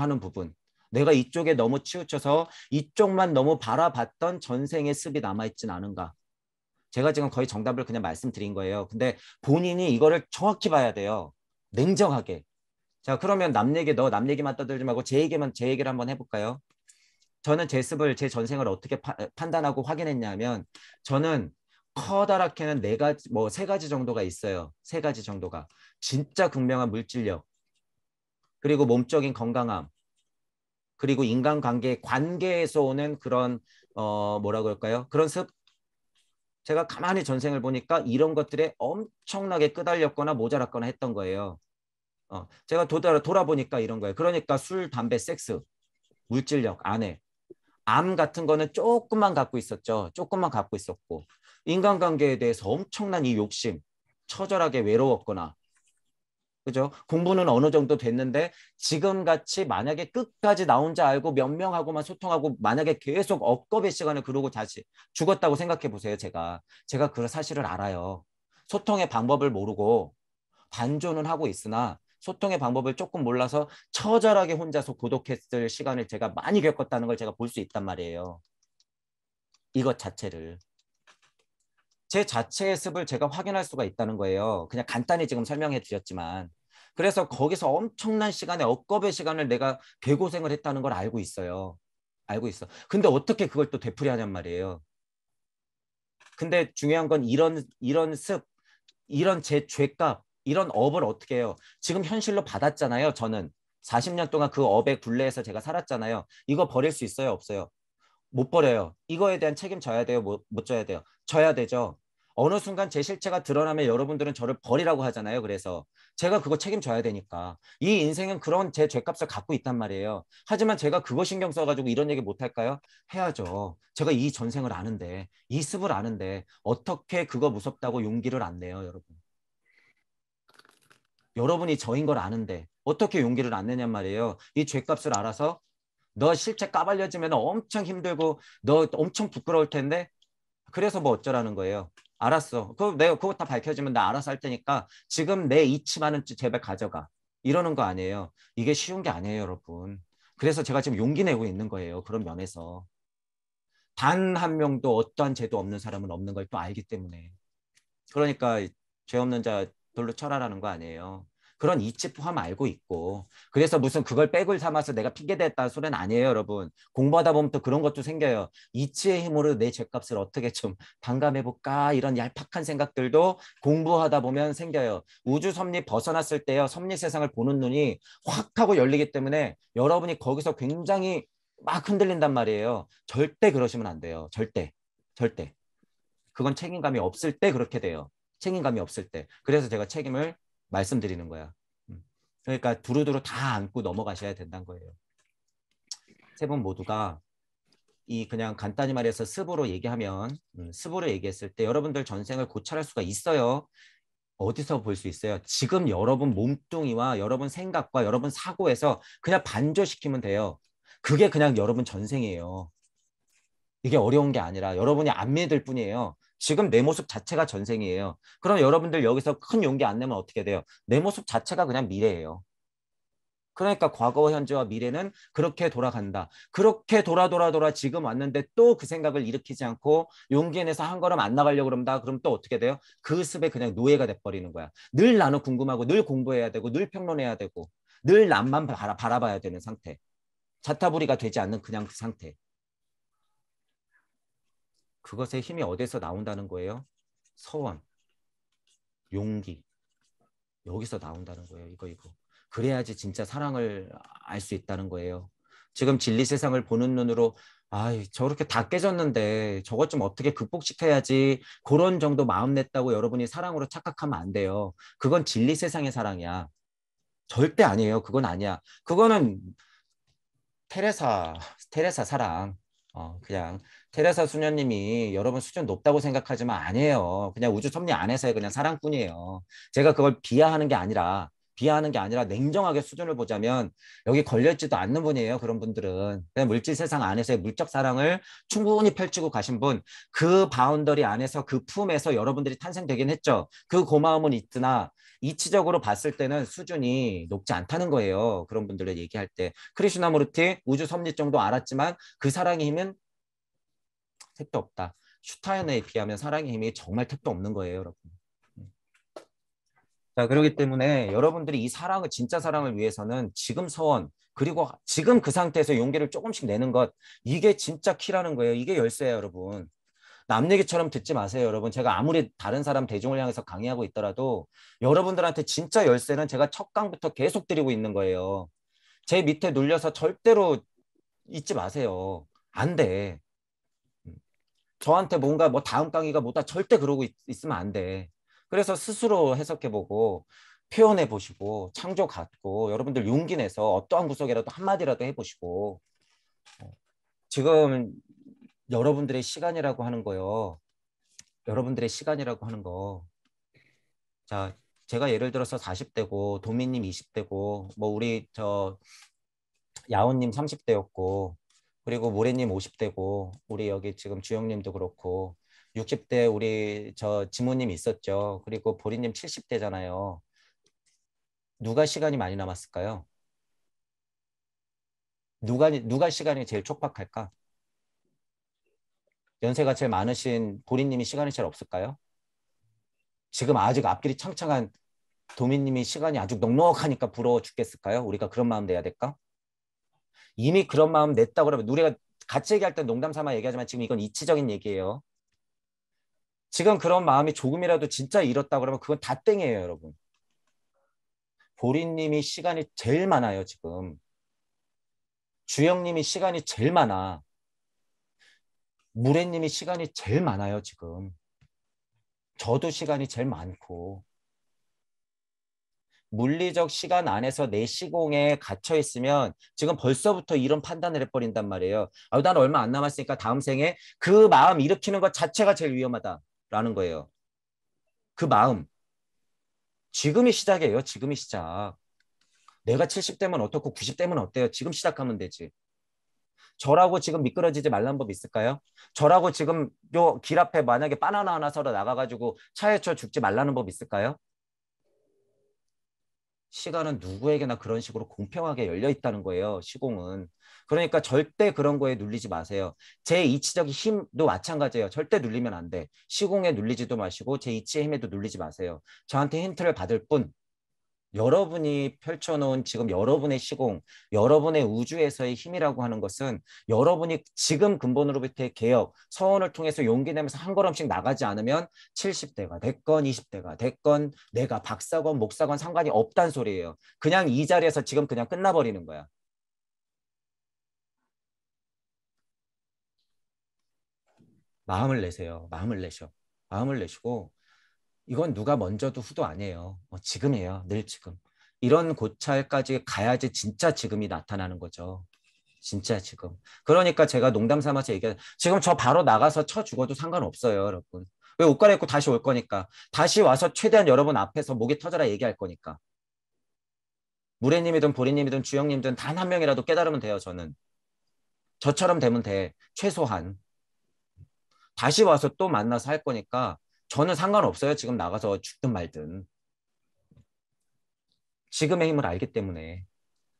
S1: 하는 부분. 내가 이쪽에 너무 치우쳐서 이쪽만 너무 바라봤던 전생의 습이 남아있진 않은가. 제가 지금 거의 정답을 그냥 말씀드린 거예요. 근데 본인이 이거를 정확히 봐야 돼요. 냉정하게. 자, 그러면 남 얘기, 너 남 얘기만 떠들지 말고 제 얘기만, 제 얘기를 한번 해볼까요? 저는 제습을 제 전생을 어떻게 파, 판단하고 확인했냐면 저는 커다랗게는 네 가지 뭐 세 가지 정도가 있어요. 세 가지 정도가 진짜 극명한 물질력 그리고 몸적인 건강함 그리고 인간관계 관계에서 오는 그런 어 뭐라 그럴까요? 그런 습 제가 가만히 전생을 보니까 이런 것들에 엄청나게 끄달렸거나 모자랐거나 했던 거예요. 어, 제가 돌아, 돌아보니까 이런 거예요. 그러니까 술, 담배, 섹스, 물질력, 안에 암 같은 거는 조금만 갖고 있었죠. 조금만 갖고 있었고 인간관계에 대해서 엄청난 이 욕심, 처절하게 외로웠거나 그죠? 공부는 어느 정도 됐는데 지금 같이 만약에 끝까지 나 혼자 알고 몇 명하고만 소통하고 만약에 계속 억겁의 시간을 그러고 다시 죽었다고 생각해 보세요. 제가 제가 그 사실을 알아요. 소통의 방법을 모르고 반조는 하고 있으나 소통의 방법을 조금 몰라서 처절하게 혼자서 고독했을 시간을 제가 많이 겪었다는 걸 제가 볼 수 있단 말이에요. 이것 자체를. 제 자체의 습을 제가 확인할 수가 있다는 거예요. 그냥 간단히 지금 설명해 드렸지만. 그래서 거기서 엄청난 시간에 억겁의 시간을 내가 개고생을 했다는 걸 알고 있어요. 알고 있어. 근데 어떻게 그걸 또 되풀이하냔 말이에요. 근데 중요한 건 이런 이런 습, 이런 제 죄값, 이런 업을 어떻게 해요? 지금 현실로 받았잖아요. 저는 40년 동안 그 업의 굴레에서 제가 살았잖아요. 이거 버릴 수 있어요? 없어요? 못 버려요. 이거에 대한 책임 져야 돼요? 뭐, 못, 못 져야 돼요? 져야 되죠. 어느 순간 제 실체가 드러나면 여러분들은 저를 버리라고 하잖아요. 그래서 제가 그거 책임져야 되니까 이 인생은 그런 제 죄값을 갖고 있단 말이에요. 하지만 제가 그거 신경 써가지고 이런 얘기 못 할까요? 해야죠. 제가 이 전생을 아는데 이 습을 아는데 어떻게 그거 무섭다고 용기를 안 내요, 여러분. 여러분이 저인 걸 아는데 어떻게 용기를 안 내냔 말이에요. 이 죄값을 알아서 너 실제 까발려지면 엄청 힘들고 너 엄청 부끄러울 텐데 그래서 뭐 어쩌라는 거예요. 알았어. 그 내가 그거 다 밝혀지면 나 알아서 할 테니까 지금 내 이치만은 제발 가져가. 이러는 거 아니에요. 이게 쉬운 게 아니에요, 여러분. 그래서 제가 지금 용기 내고 있는 거예요. 그런 면에서. 단 한 명도 어떠한 죄도 없는 사람은 없는 걸 또 알기 때문에. 그러니까 죄 없는 자 별로철하라는거 아니에요. 그런 이치 포함 알고 있고 그래서 무슨 그걸 백을 삼아서 내가 핑계댔다 는 소리는 아니에요 여러분 공부하다 보면 또 그런 것도 생겨요 이치의 힘으로 내 죄값을 어떻게 좀 반감해볼까 이런 얄팍한 생각들도 공부하다 보면 생겨요 우주 섭리 벗어났을 때요 섭리 세상을 보는 눈이 확 하고 열리기 때문에 여러분이 거기서 굉장히 막 흔들린단 말이에요 절대 그러시면 안 돼요 절대 절대 그건 책임감이 없을 때 그렇게 돼요 책임감이 없을 때. 그래서 제가 책임을 말씀드리는 거야. 음. 그러니까 두루두루 다 안고 넘어가셔야 된다는 거예요. 세 분 모두가 이 그냥 간단히 말해서 습으로 얘기하면 음, 습으로 얘기했을 때 여러분들 전생을 고찰할 수가 있어요. 어디서 볼 수 있어요? 지금 여러분 몸뚱이와 여러분 생각과 여러분 사고에서 그냥 반조시키면 돼요. 그게 그냥 여러분 전생이에요. 이게 어려운 게 아니라 여러분이 안 믿을 뿐이에요. 지금 내 모습 자체가 전생이에요. 그럼 여러분들 여기서 큰 용기 안 내면 어떻게 돼요? 내 모습 자체가 그냥 미래예요. 그러니까 과거 현재와 미래는 그렇게 돌아간다. 그렇게 돌아 돌아 돌아 지금 왔는데 또 그 생각을 일으키지 않고 용기 내서 한 걸음 안 나가려고 그런다. 그럼 또 어떻게 돼요? 그 습에 그냥 노예가 돼버리는 거야. 늘 나는 궁금하고 늘 공부해야 되고 늘 평론해야 되고 늘 남만 바라, 바라봐야 되는 상태. 자타부리가 되지 않는 그냥 그 상태. 그것의 힘이 어디서 나온다는 거예요? 서원, 용기 여기서 나온다는 거예요. 이거 이거. 그래야지 진짜 사랑을 알 수 있다는 거예요. 지금 진리 세상을 보는 눈으로 아, 저렇게 다 깨졌는데 저것 좀 어떻게 극복시켜야지 그런 정도 마음 냈다고 여러분이 사랑으로 착각하면 안 돼요. 그건 진리 세상의 사랑이야. 절대 아니에요. 그건 아니야. 그거는 테레사 테레사 사랑. 어, 그냥 테레사 수녀님이 여러분 수준 높다고 생각하지만 아니에요. 그냥 우주 섭리 안에서의 그냥 사랑꾼이에요. 제가 그걸 비하하는 게 아니라 비하하는 게 아니라 냉정하게 수준을 보자면 여기 걸려있지도 않는 분이에요. 그런 분들은 그냥 물질 세상 안에서의 물적 사랑을 충분히 펼치고 가신 분, 그 바운더리 안에서 그 품에서 여러분들이 탄생되긴 했죠. 그 고마움은 있으나 이치적으로 봤을 때는 수준이 높지 않다는 거예요. 그런 분들을 얘기할 때 크리슈나무르티 우주 섭리 정도 알았지만 그 사랑의 힘은 택도 없다. 슈타연에 비하면 사랑의 힘이 정말 택도 없는 거예요, 여러분. 자, 그러기 때문에 여러분들이 이 사랑을 진짜 사랑을 위해서는 지금 서원 그리고 지금 그 상태에서 용기를 조금씩 내는 것 이게 진짜 키라는 거예요. 이게 열쇠예요, 여러분. 남 얘기처럼 듣지 마세요, 여러분. 제가 아무리 다른 사람 대중을 향해서 강의하고 있더라도 여러분들한테 진짜 열쇠는 제가 첫 강부터 계속 드리고 있는 거예요. 제 밑에 눌려서 절대로 잊지 마세요. 안 돼. 저한테 뭔가 뭐 다음 강의가 뭐다 절대 그러고 있, 있으면 안 돼. 그래서 스스로 해석해보고 표현해 보시고 창조 갖고 여러분들 용기 내서 어떠한 구석이라도 한마디라도 해보시고 어, 지금 여러분들의 시간이라고 하는 거요. 여러분들의 시간이라고 하는 거. 자, 제가 예를 들어서 40대고 도민님 20대고 뭐 우리 저 야온님 30대였고 그리고 모래님 50대고 우리 여기 지금 주영님도 그렇고 60대 우리 저 지모님 있었죠. 그리고 보리님 70대잖아요. 누가 시간이 많이 남았을까요? 누가 누가 시간이 제일 촉박할까? 연세가 제일 많으신 보리님이 시간이 제일 없을까요? 지금 아직 앞길이 창창한 도민님이 시간이 아주 넉넉하니까 부러워 죽겠을까요? 우리가 그런 마음 내야 될까? 이미 그런 마음 냈다 그러면 우리가 같이 얘기할 때 농담 삼아 얘기하지만 지금 이건 이치적인 얘기예요. 지금 그런 마음이 조금이라도 진짜 잃었다 그러면 그건 다 땡이에요, 여러분. 보리님이 시간이 제일 많아요, 지금. 주영님이 시간이 제일 많아. 무례님이 시간이 제일 많아요, 지금. 저도 시간이 제일 많고. 물리적 시간 안에서 내 시공에 갇혀 있으면 지금 벌써부터 이런 판단을 해버린단 말이에요. 아, 난 얼마 안 남았으니까 다음 생에 그 마음 일으키는 것 자체가 제일 위험하다라는 거예요. 그 마음. 지금이 시작이에요. 지금이 시작. 내가 70대면 어떻고 90대면 어때요? 지금 시작하면 되지. 저라고 지금 미끄러지지 말란 법 있을까요? 저라고 지금 요 길 앞에 만약에 바나나 하나 서러 나가가지고 차에 쳐 죽지 말라는 법 있을까요? 시간은 누구에게나 그런 식으로 공평하게 열려 있다는 거예요. 시공은. 그러니까 절대 그런 거에 눌리지 마세요. 제이치적인 힘도 마찬가지예요. 절대 눌리면 안 돼. 시공에 눌리지도 마시고 제이치의 힘에도 눌리지 마세요. 저한테 힌트를 받을 뿐 여러분이 펼쳐놓은 지금 여러분의 시공, 여러분의 우주에서의 힘이라고 하는 것은 여러분이 지금 근본으로부터의 개혁, 서원을 통해서 용기 내면서 한 걸음씩 나가지 않으면 70대가 됐건 20대가 됐건 내가 박사건 목사건 상관이 없단 소리예요. 그냥 이 자리에서 지금 그냥 끝나버리는 거야. 마음을 내세요. 마음을 내셔. 마음을 내시고 이건 누가 먼저도 후도 아니에요. 뭐 지금이에요. 늘 지금. 이런 고찰까지 가야지 진짜 지금이 나타나는 거죠. 진짜 지금. 그러니까 제가 농담 삼아서 얘기하는 지금 저 바로 나가서 쳐 죽어도 상관없어요, 여러분. 왜 옷 갈아입고 다시 올 거니까. 다시 와서 최대한 여러분 앞에서 목이 터져라 얘기할 거니까. 무례님이든 보리님이든 주영님든 단 한 명이라도 깨달으면 돼요, 저는. 저처럼 되면 돼. 최소한. 다시 와서 또 만나서 할 거니까 저는 상관없어요. 지금 나가서 죽든 말든. 지금의 힘을 알기 때문에.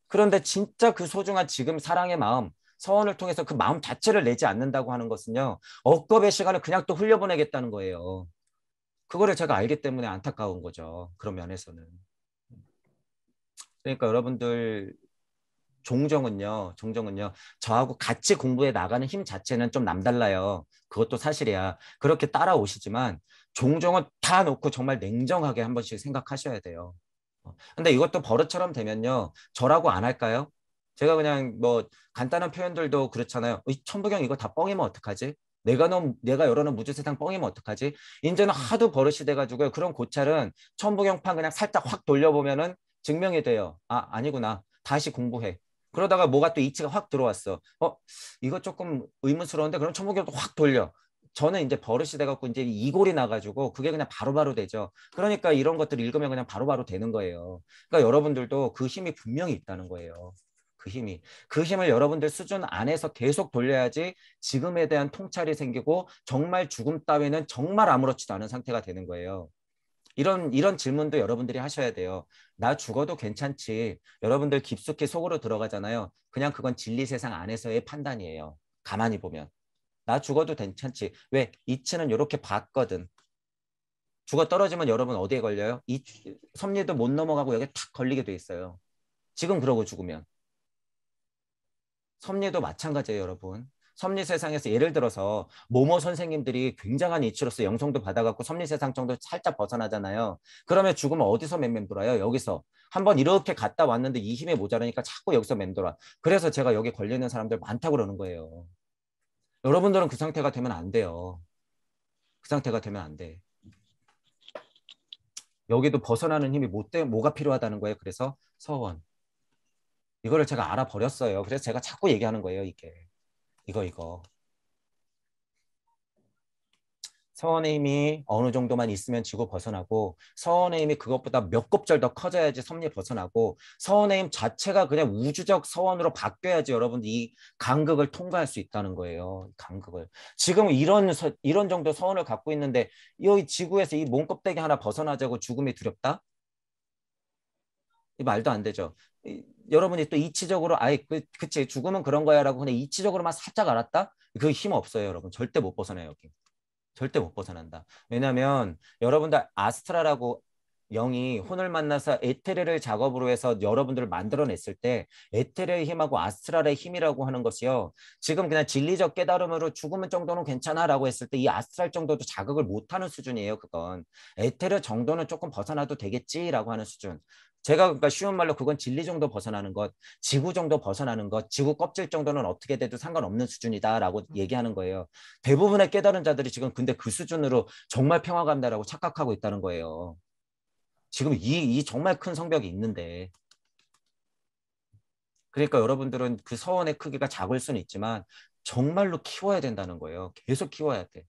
S1: 그런데 진짜 그 소중한 지금 사랑의 마음, 서원을 통해서 그 마음 자체를 내지 않는다고 하는 것은요. 억겁의 시간을 그냥 또 흘려보내겠다는 거예요. 그거를 제가 알기 때문에 안타까운 거죠. 그런 면에서는. 그러니까 여러분들 종종은요, 종종은요, 저하고 같이 공부해 나가는 힘 자체는 좀 남달라요. 그것도 사실이야. 그렇게 따라오시지만 종종은 다 놓고 정말 냉정하게 한 번씩 생각하셔야 돼요. 어, 근데 이것도 버릇처럼 되면요, 저라고 안 할까요? 제가 그냥 뭐 간단한 표현들도 그렇잖아요. 천부경 이거 다 뻥이면 어떡하지? 내가 너 내가 열어놓은 무주 세상 뻥이면 어떡하지? 이제는 음. 하도 버릇이 돼가지고요. 그런 고찰은 천부경판 그냥 살짝 확 돌려보면은 증명이 돼요. 아 아니구나. 다시 공부해. 그러다가 뭐가 또 이치가 확 들어왔어. 어, 이거 조금 의문스러운데 그럼 천목기로 확 돌려. 저는 이제 버릇이 돼갖고 이제 이골이 나가지고 그게 그냥 바로바로 바로 되죠. 그러니까 이런 것들 읽으면 그냥 바로바로 바로 되는 거예요. 그러니까 여러분들도 그 힘이 분명히 있다는 거예요. 그 힘이. 그 힘을 여러분들 수준 안에서 계속 돌려야지 지금에 대한 통찰이 생기고 정말 죽음 따위는 정말 아무렇지도 않은 상태가 되는 거예요. 이런 이런 질문도 여러분들이 하셔야 돼요. 나 죽어도 괜찮지. 여러분들 깊숙이 속으로 들어가잖아요. 그냥 그건 진리 세상 안에서의 판단이에요. 가만히 보면 나 죽어도 괜찮지. 왜 이치는 이렇게 봤거든. 죽어 떨어지면 여러분 어디에 걸려요? 이 섭리도 못 넘어가고 여기 탁 걸리게 돼 있어요. 지금 그러고 죽으면 섭리도 마찬가지예요, 여러분. 섭리 세상에서 예를 들어서 모모 선생님들이 굉장한 이치로서 영성도 받아갖고 섭리 세상 정도 살짝 벗어나잖아요. 그러면 죽으면 어디서 맴맴돌아요? 여기서 한번 이렇게 갔다 왔는데 이힘에 모자라니까 자꾸 여기서 맴돌아. 그래서 제가 여기 걸리는 사람들 많다고 그러는 거예요. 여러분들은 그 상태가 되면 안 돼요. 그 상태가 되면 안 돼. 여기도 벗어나는 힘이 뭐 때, 뭐가 필요하다는 거예요. 그래서 서원. 이거를 제가 알아버렸어요. 그래서 제가 자꾸 얘기하는 거예요, 이게. 이거 이거. 서원의 힘이 어느 정도만 있으면 지구 벗어나고 서원의 힘이 그것보다 몇 곱절 더 커져야지 섭리 벗어나고 서원의 힘 자체가 그냥 우주적 서원으로 바뀌어야지 여러분들 이 간극을 통과할 수 있다는 거예요. 간극을. 지금 이런 서, 이런 정도 서원을 갖고 있는데 이 지구에서 이 몸껍데기 하나 벗어나자고 죽음이 두렵다? 이 말도 안 되죠. 여러분이 또 이치적으로 아예 그, 그치 죽으면 그런 거야라고 근데 이치적으로만 살짝 알았다 그 힘 없어요 여러분 절대 못 벗어나요 여기 절대 못 벗어난다 왜냐하면 여러분들 아스트라라고 영이 혼을 만나서 에테레를 작업으로 해서 여러분들을 만들어냈을 때 에테레의 힘하고 아스트랄의 힘이라고 하는 것이요. 지금 그냥 진리적 깨달음으로 죽음은 정도는 괜찮아라고 했을 때 이 아스트랄 정도도 자극을 못하는 수준이에요. 그건 에테레 정도는 조금 벗어나도 되겠지라고 하는 수준. 제가 그러니까 쉬운 말로 그건 진리 정도 벗어나는 것, 지구 정도 벗어나는 것, 지구 껍질 정도는 어떻게 돼도 상관없는 수준이다라고 얘기하는 거예요. 대부분의 깨달은 자들이 지금 근데 그 수준으로 정말 평화감다라고 착각하고 있다는 거예요. 지금 이, 이 정말 큰 성벽이 있는데 그러니까 여러분들은 그 서원의 크기가 작을 수는 있지만 정말로 키워야 된다는 거예요. 계속 키워야 돼.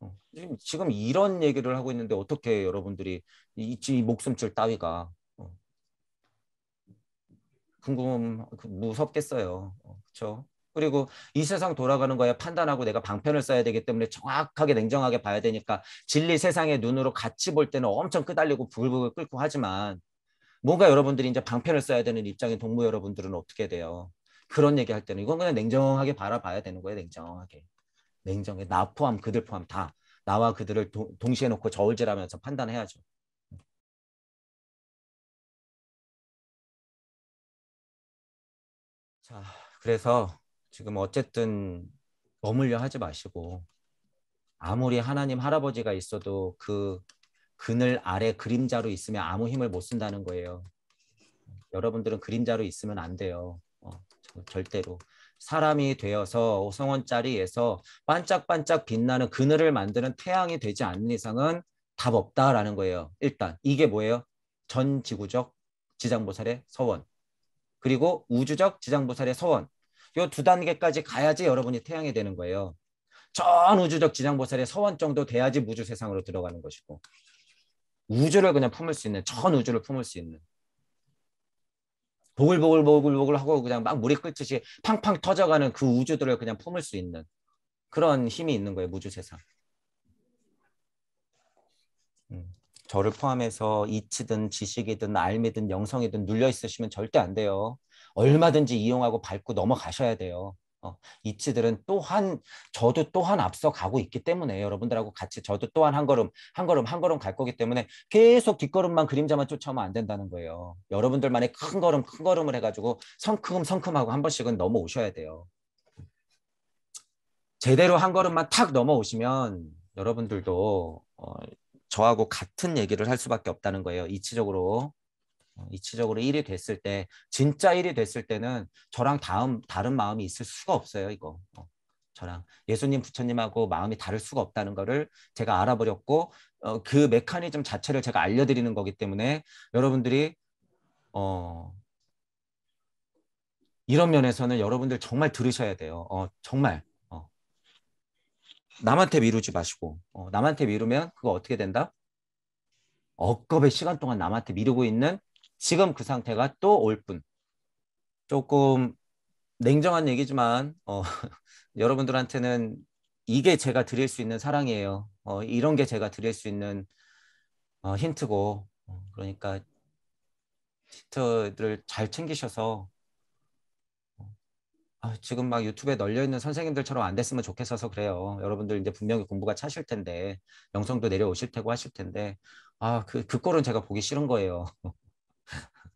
S1: 어, 지금, 지금 이런 얘기를 하고 있는데 어떻게 여러분들이 이, 이 목숨줄 따위가 어. 궁금 그 무섭겠어요. 그렇죠? 그리고 이 세상 돌아가는 거에 판단하고 내가 방편을 써야 되기 때문에 정확하게 냉정하게 봐야 되니까 진리 세상의 눈으로 같이 볼 때는 엄청 끄달리고 불글부 끓고 하지만 뭔가 여러분들이 이제 방편을 써야 되는 입장인 동무 여러분들은 어떻게 돼요? 그런 얘기 할 때는 이건 그냥 냉정하게 바라봐야 되는 거예요. 냉정하게. 냉정해. 나 포함 그들 포함 다. 나와 그들을 도, 동시에 놓고 저울질하면서 판단해야죠. 자, 그래서 지금 어쨌든 머물려 하지 마시고 아무리 하나님 할아버지가 있어도 그 그늘 아래 그림자로 있으면 아무 힘을 못 쓴다는 거예요. 여러분들은 그림자로 있으면 안 돼요. 어, 절대로. 사람이 되어서 오성원 자리에서 반짝반짝 빛나는 그늘을 만드는 태양이 되지 않는 이상은 답 없다라는 거예요. 일단 이게 뭐예요? 전 지구적 지장보살의 서원. 그리고 우주적 지장보살의 서원. 요두 단계까지 가야지 여러분이 태양이 되는 거예요. 전 우주적 지장보살의 서원 정도 돼야지 무주 세상으로 들어가는 것이고 우주를 그냥 품을 수 있는 전 우주를 품을 수 있는 보글보글 보글보글 하고 그냥 막 물이 끓듯이 팡팡 터져가는 그 우주들을 그냥 품을 수 있는 그런 힘이 있는 거예요 무주 세상. 음, 저를 포함해서 이치든 지식이든 알미든 영성이든 눌려 있으시면 절대 안 돼요. 얼마든지 이용하고 밟고 넘어가셔야 돼요. 어, 이치들은 또한 저도 또한 앞서 가고 있기 때문에 여러분들하고 같이 저도 또한 한 걸음 한 걸음 한 걸음 갈 거기 때문에 계속 뒷걸음만 그림자만 쫓아오면 안 된다는 거예요. 여러분들만의 큰 걸음 큰 걸음을 해가지고 성큼 성큼하고 한 번씩은 넘어오셔야 돼요. 제대로 한 걸음만 탁 넘어오시면 여러분들도 어, 저하고 같은 얘기를 할 수밖에 없다는 거예요. 이치적으로 어, 이치적으로 1위 됐을 때 진짜 1위 됐을 때는 저랑 다음 다른 마음이 있을 수가 없어요 이거 어, 저랑 예수님 부처님하고 마음이 다를 수가 없다는 거를 제가 알아버렸고 어, 그 메커니즘 자체를 제가 알려드리는 거기 때문에 여러분들이 어, 이런 면에서는 여러분들 정말 들으셔야 돼요 어, 정말 어. 남한테 미루지 마시고 어, 남한테 미루면 그거 어떻게 된다? 억겁의 시간 동안 남한테 미루고 있는 지금 그 상태가 또 올 뿐. 조금 냉정한 얘기지만 어, [laughs] 여러분들한테는 이게 제가 드릴 수 있는 사랑이에요. 어, 이런 게 제가 드릴 수 있는 어, 힌트고 어, 그러니까 힌트를 잘 챙기셔서 어, 아, 지금 막 유튜브에 널려 있는 선생님들처럼 안 됐으면 좋겠어서 그래요. 여러분들 이제 분명히 공부가 차실 텐데 영성도 내려오실 테고 하실 텐데 아그그 그 꼴은 제가 보기 싫은 거예요. [laughs] [laughs]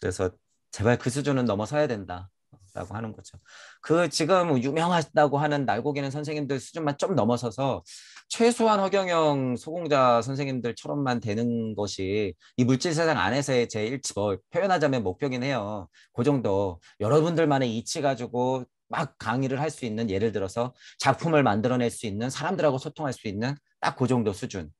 S1: 그래서 제발 그 수준은 넘어서야 된다. 라고 하는 거죠. 그 지금 유명하다고 하는 날고 기는 선생님들 수준만 좀 넘어서서 최소한 허경영 소공자 선생님들처럼만 되는 것이 이 물질 세상 안에서의 제일치뭐 표현하자면 목표긴 해요. 그 정도 여러분들만의 이치 가지고 막 강의를 할 수 있는 예를 들어서 작품을 만들어낼 수 있는 사람들하고 소통할 수 있는 딱 그 정도 수준.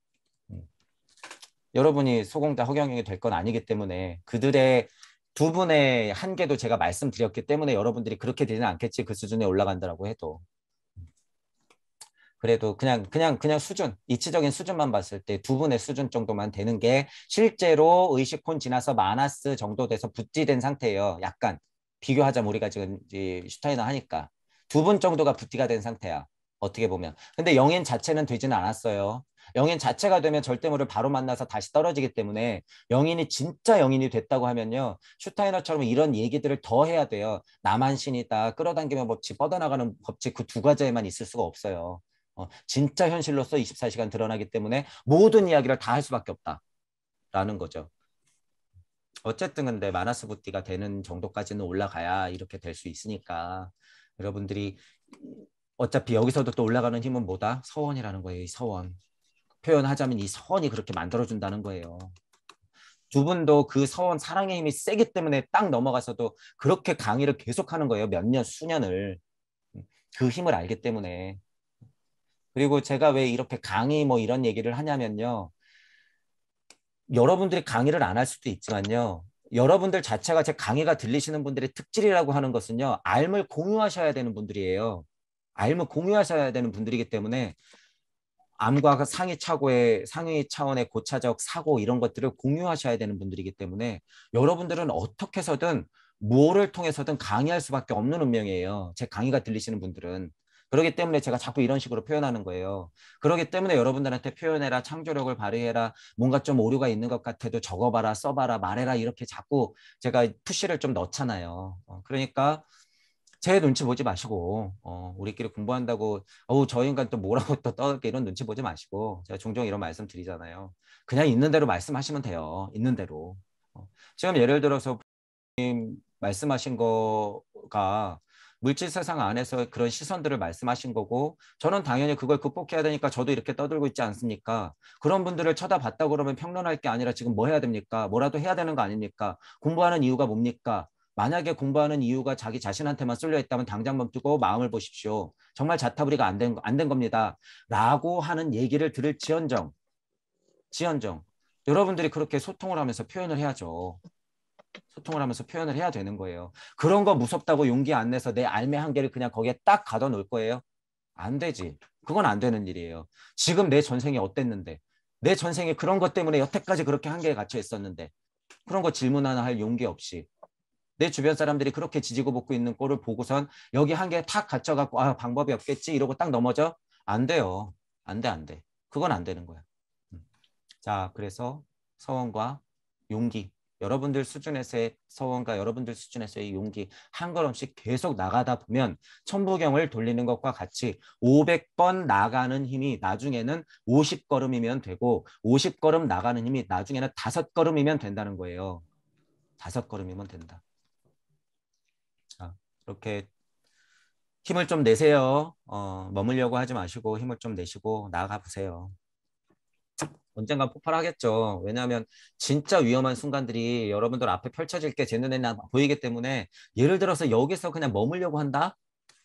S1: 여러분이 소공자 허경영이 될 건 아니기 때문에 그들의 두 분의 한계도 제가 말씀드렸기 때문에 여러분들이 그렇게 되지는 않겠지 그 수준에 올라간다라고 해도 그래도 그냥 그냥 그냥 수준 이치적인 수준만 봤을 때 두 분의 수준 정도만 되는 게 실제로 의식혼 지나서 마나스 정도 돼서 부지된 상태예요. 약간 비교하자 면 우리가 지금 이제 슈타이너 하니까 두 분 정도가 부티가 된 상태야. 어떻게 보면 근데 영인 자체는 되지는 않았어요. 영인 자체가 되면 절대물을 바로 만나서 다시 떨어지기 때문에 영인이 진짜 영인이 됐다고 하면요. 슈타이너처럼 이런 얘기들을 더 해야 돼요. 나만 신이다. 끌어당기면 법칙, 뻗어나가는 법칙 그 두 가지에만 있을 수가 없어요. 어, 진짜 현실로서 24시간 드러나기 때문에 모든 이야기를 다 할 수밖에 없다라는 거죠. 어쨌든 근데 마나스 부티가 되는 정도까지는 올라가야 이렇게 될 수 있으니까 여러분들이 어차피 여기서도 또 올라가는 힘은 뭐다? 서원이라는 거예요. 서원. 표현하자면 이 서원이 그렇게 만들어준다는 거예요. 두 분도 그 서원 사랑의 힘이 세기 때문에 딱 넘어가서도 그렇게 강의를 계속하는 거예요. 몇 년, 수년을. 그 힘을 알기 때문에. 그리고 제가 왜 이렇게 강의 뭐 이런 얘기를 하냐면요. 여러분들이 강의를 안 할 수도 있지만요. 여러분들 자체가 제 강의가 들리시는 분들의 특질이라고 하는 것은요. 알을 공유하셔야 되는 분들이에요. 알을 공유하셔야 되는 분들이기 때문에 암과 그 상위 차고의 상위 차원의 고차적 사고 이런 것들을 공유하셔야 되는 분들이기 때문에 여러분들은 어떻게 서든 무엇을 통해서든 강의할 수밖에 없는 운명이에요. 제 강의가 들리시는 분들은 그러기 때문에 제가 자꾸 이런 식으로 표현하는 거예요. 그러기 때문에 여러분들한테 표현해라, 창조력을 발휘해라, 뭔가 좀 오류가 있는 것 같아도 적어봐라, 써봐라, 말해라 이렇게 자꾸 제가 푸시를 좀 넣잖아요. 어, 그러니까 제 눈치 보지 마시고 어, 우리끼리 공부한다고 어우 저 인간 또 뭐라고 또 떠들게 이런 눈치 보지 마시고 제가 종종 이런 말씀 드리잖아요. 그냥 있는 대로 말씀하시면 돼요. 있는 대로. 어, 지금 예를 들어서 말씀하신 거가 물질 세상 안에서 그런 시선들을 말씀하신 거고 저는 당연히 그걸 극복해야 되니까 저도 이렇게 떠들고 있지 않습니까? 그런 분들을 쳐다봤다 그러면 평론할 게 아니라 지금 뭐 해야 됩니까? 뭐라도 해야 되는 거 아닙니까? 공부하는 이유가 뭡니까? 만약에 공부하는 이유가 자기 자신한테만 쏠려 있다면 당장 멈추고 마음을 보십시오. 정말 자타부리가 안된안 된 겁니다. 라고 하는 얘기를 들을 지연정. 지연정. 여러분들이 그렇게 소통을 하면서 표현을 해야죠. 소통을 하면서 표현을 해야 되는 거예요. 그런 거 무섭다고 용기 안 내서 내 알매 한계를 그냥 거기에 딱 가둬 놓을 거예요? 안 되지. 그건 안 되는 일이에요. 지금 내 전생이 어땠는데 내 전생에 그런 것 때문에 여태까지 그렇게 한계에 갇혀 있었는데 그런 거 질문 하나 할 용기 없이 내 주변 사람들이 그렇게 지지고 볶고 있는 꼴을 보고선 여기 한 개탁 갇혀갖고 아 방법이 없겠지 이러고 딱 넘어져 안 돼요 안 돼 안 돼 그건 안 되는 거야 음. 자 그래서 서원과 용기 여러분들 수준에서의 서원과 여러분들 수준에서의 용기 한 걸음씩 계속 나가다 보면 천부경을 돌리는 것과 같이 500번 나가는 힘이 나중에는 50걸음이면 되고 50걸음 나가는 힘이 나중에는 5걸음이면 된다는 거예요. 5걸음이면 된다. 이렇게 힘을 좀 내세요. 어, 머물려고 하지 마시고 힘을 좀 내시고 나아가 보세요. 언젠간 폭발하겠죠. 왜냐하면 진짜 위험한 순간들이 여러분들 앞에 펼쳐질 게 제 눈에 나 보이기 때문에 예를 들어서 여기서 그냥 머물려고 한다.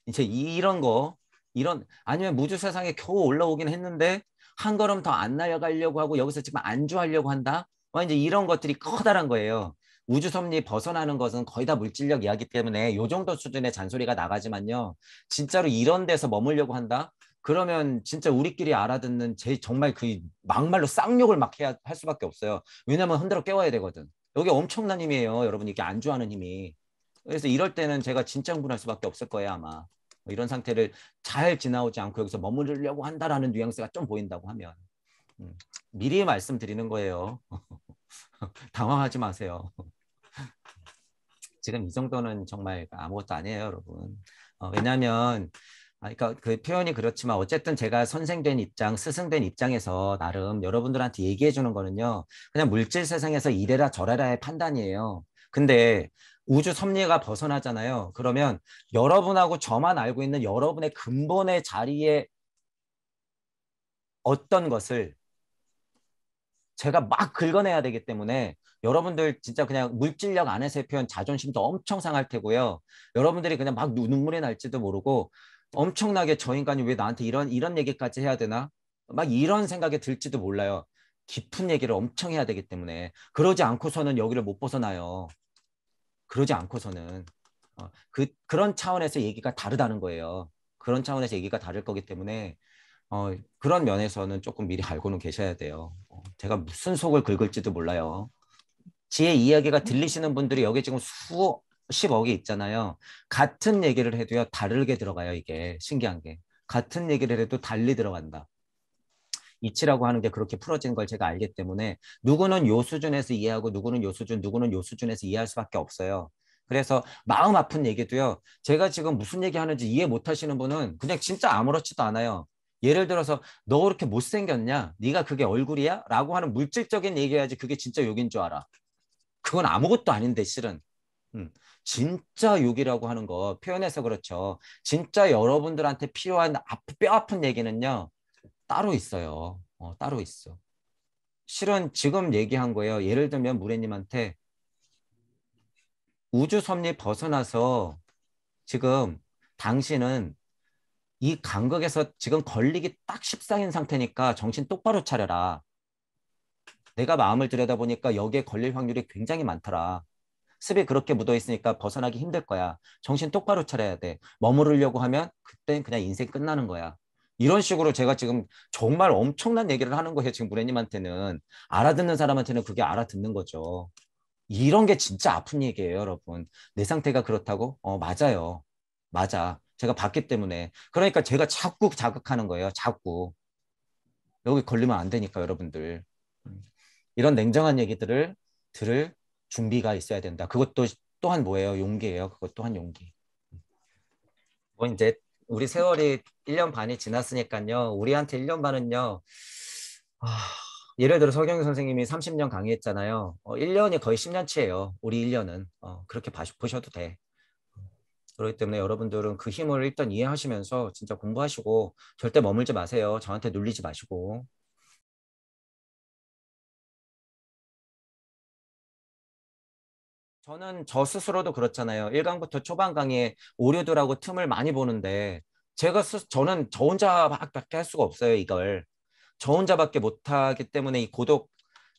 S1: 이제 이런 거 이런 아니면 무주 세상에 겨우 올라오긴 했는데 한 걸음 더 안 날려가려고 하고 여기서 지금 안주하려고 한다. 와 이제 이런 것들이 커다란 거예요. 우주 섭리 벗어나는 것은 거의 다 물질력 이야기 때문에 요 정도 수준의 잔소리가 나가지만요. 진짜로 이런 데서 머물려고 한다? 그러면 진짜 우리끼리 알아듣는 제 정말 그 막말로 쌍욕을 막 해야 할 수밖에 없어요. 왜냐면 흔들어 깨워야 되거든. 여기 엄청난 힘이에요. 여러분 이게 안주하는 힘이. 그래서 이럴 때는 제가 진짜 흥분할 수밖에 없을 거예요 아마. 뭐 이런 상태를 잘 지나오지 않고 여기서 머무르려고 한다라는 뉘앙스가 좀 보인다고 하면 음, 미리 말씀드리는 거예요. [laughs] 당황하지 마세요. 지금 이 정도는 정말 아무것도 아니에요, 여러분. 어, 왜냐하면 아, 그러니까 그 표현이 그렇지만 어쨌든 제가 선생된 입장, 스승된 입장에서 나름 여러분들한테 얘기해 주는 거는요. 그냥 물질 세상에서 이래라 저래라의 판단이에요. 근데 우주 섭리가 벗어나잖아요. 그러면 여러분하고 저만 알고 있는 여러분의 근본의 자리에 어떤 것을 제가 막 긁어내야 되기 때문에 여러분들 진짜 그냥 물질력 안에서의 표현 자존심도 엄청 상할 테고요. 여러분들이 그냥 막 눈물이 날지도 모르고 엄청나게 저 인간이 왜 나한테 이런 이런 얘기까지 해야 되나? 막 이런 생각이 들지도 몰라요. 깊은 얘기를 엄청 해야 되기 때문에 그러지 않고서는 여기를 못 벗어나요. 그러지 않고서는 어, 그 그런 차원에서 얘기가 다르다는 거예요. 그런 차원에서 얘기가 다를 거기 때문에 어, 그런 면에서는 조금 미리 알고는 계셔야 돼요. 어, 제가 무슨 속을 긁을지도 몰라요. 제 이야기가 들리시는 분들이 여기 지금 수십억이 있잖아요. 같은 얘기를 해도요, 다르게 들어가요, 이게. 신기한 게. 같은 얘기를 해도 달리 들어간다. 이치라고 하는 게 그렇게 풀어진 걸 제가 알기 때문에 누구는 요 수준에서 이해하고 누구는 요 수준, 누구는 요 수준에서 이해할 수밖에 없어요. 그래서 마음 아픈 얘기도요. 제가 지금 무슨 얘기 하는지 이해 못 하시는 분은 그냥 진짜 아무렇지도 않아요. 예를 들어서 너 그렇게 못생겼냐? 네가 그게 얼굴이야? 라고 하는 물질적인 얘기해야지 그게 진짜 욕인 줄 알아. 그건 아무것도 아닌데 실은 음, 진짜 욕이라고 하는 거 표현해서 그렇죠. 진짜 여러분들한테 필요한 아프, 뼈 아픈 얘기는요 따로 있어요. 어, 따로 있어. 실은 지금 얘기한 거예요. 예를 들면 무례님한테 우주 섭리 벗어나서 지금 당신은 이 간극에서 지금 걸리기 딱 십상인 상태니까 정신 똑바로 차려라. 내가 마음을 들여다보니까 여기에 걸릴 확률이 굉장히 많더라. 습이 그렇게 묻어 있으니까 벗어나기 힘들 거야. 정신 똑바로 차려야 돼. 머무르려고 하면 그땐 그냥 인생 끝나는 거야. 이런 식으로 제가 지금 정말 엄청난 얘기를 하는 거예요. 지금 무례님한테는 알아듣는 사람한테는 그게 알아듣는 거죠. 이런 게 진짜 아픈 얘기예요, 여러분. 내 상태가 그렇다고? 어, 맞아요. 맞아. 제가 봤기 때문에. 그러니까 제가 자꾸 자극하는 거예요. 자꾸. 여기 걸리면 안 되니까, 여러분들. 이런 냉정한 얘기들을 들을 준비가 있어야 된다. 그것도 또한 뭐예요? 용기예요. 그것 또한 용기. 뭐 이제 우리 세월이 1년 반이 지났으니까요. 우리한테 1년 반은요. 아, 예를 들어 서경희 선생님이 30년 강의했잖아요. 어, 1년이 거의 10년치예요. 우리 1년은. 어, 그렇게 봐, 보셔도 돼. 그렇기 때문에 여러분들은 그 힘을 일단 이해하시면서 진짜 공부하시고 절대 머물지 마세요. 저한테 눌리지 마시고. 저는 저 스스로도 그렇잖아요. 1강부터 초반 강의에 오류도라고 틈을 많이 보는데 제가 스, 저는 저 혼자밖에 할 수가 없어요. 이걸 저 혼자밖에 못하기 때문에 이 고독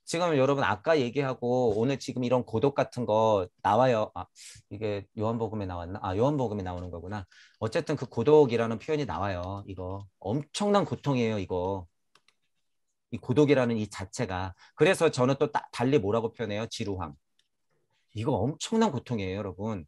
S1: 지금 여러분 아까 얘기하고 오늘 지금 이런 고독 같은 거 나와요. 아, 이게 요한복음에 나왔나? 아, 요한복음에 나오는 거구나. 어쨌든 그 고독이라는 표현이 나와요. 이거 엄청난 고통이에요. 이거 이 고독이라는 이 자체가 그래서 저는 또 따, 달리 뭐라고 표현해요? 지루함. 이거 엄청난 고통이에요, 여러분.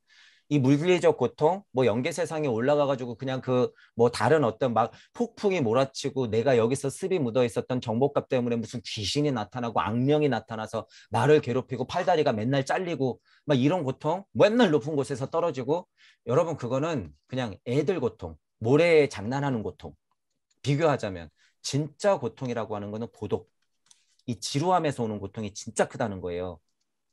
S1: 이 물리적 고통, 뭐 연계 세상에 올라가가지고 그냥 그 뭐 다른 어떤 막 폭풍이 몰아치고 내가 여기서 습이 묻어 있었던 정복값 때문에 무슨 귀신이 나타나고 악령이 나타나서 나를 괴롭히고 팔다리가 맨날 잘리고 막 이런 고통, 맨날 높은 곳에서 떨어지고 여러분 그거는 그냥 애들 고통, 모래에 장난하는 고통. 비교하자면 진짜 고통이라고 하는 거는 고독. 이 지루함에서 오는 고통이 진짜 크다는 거예요.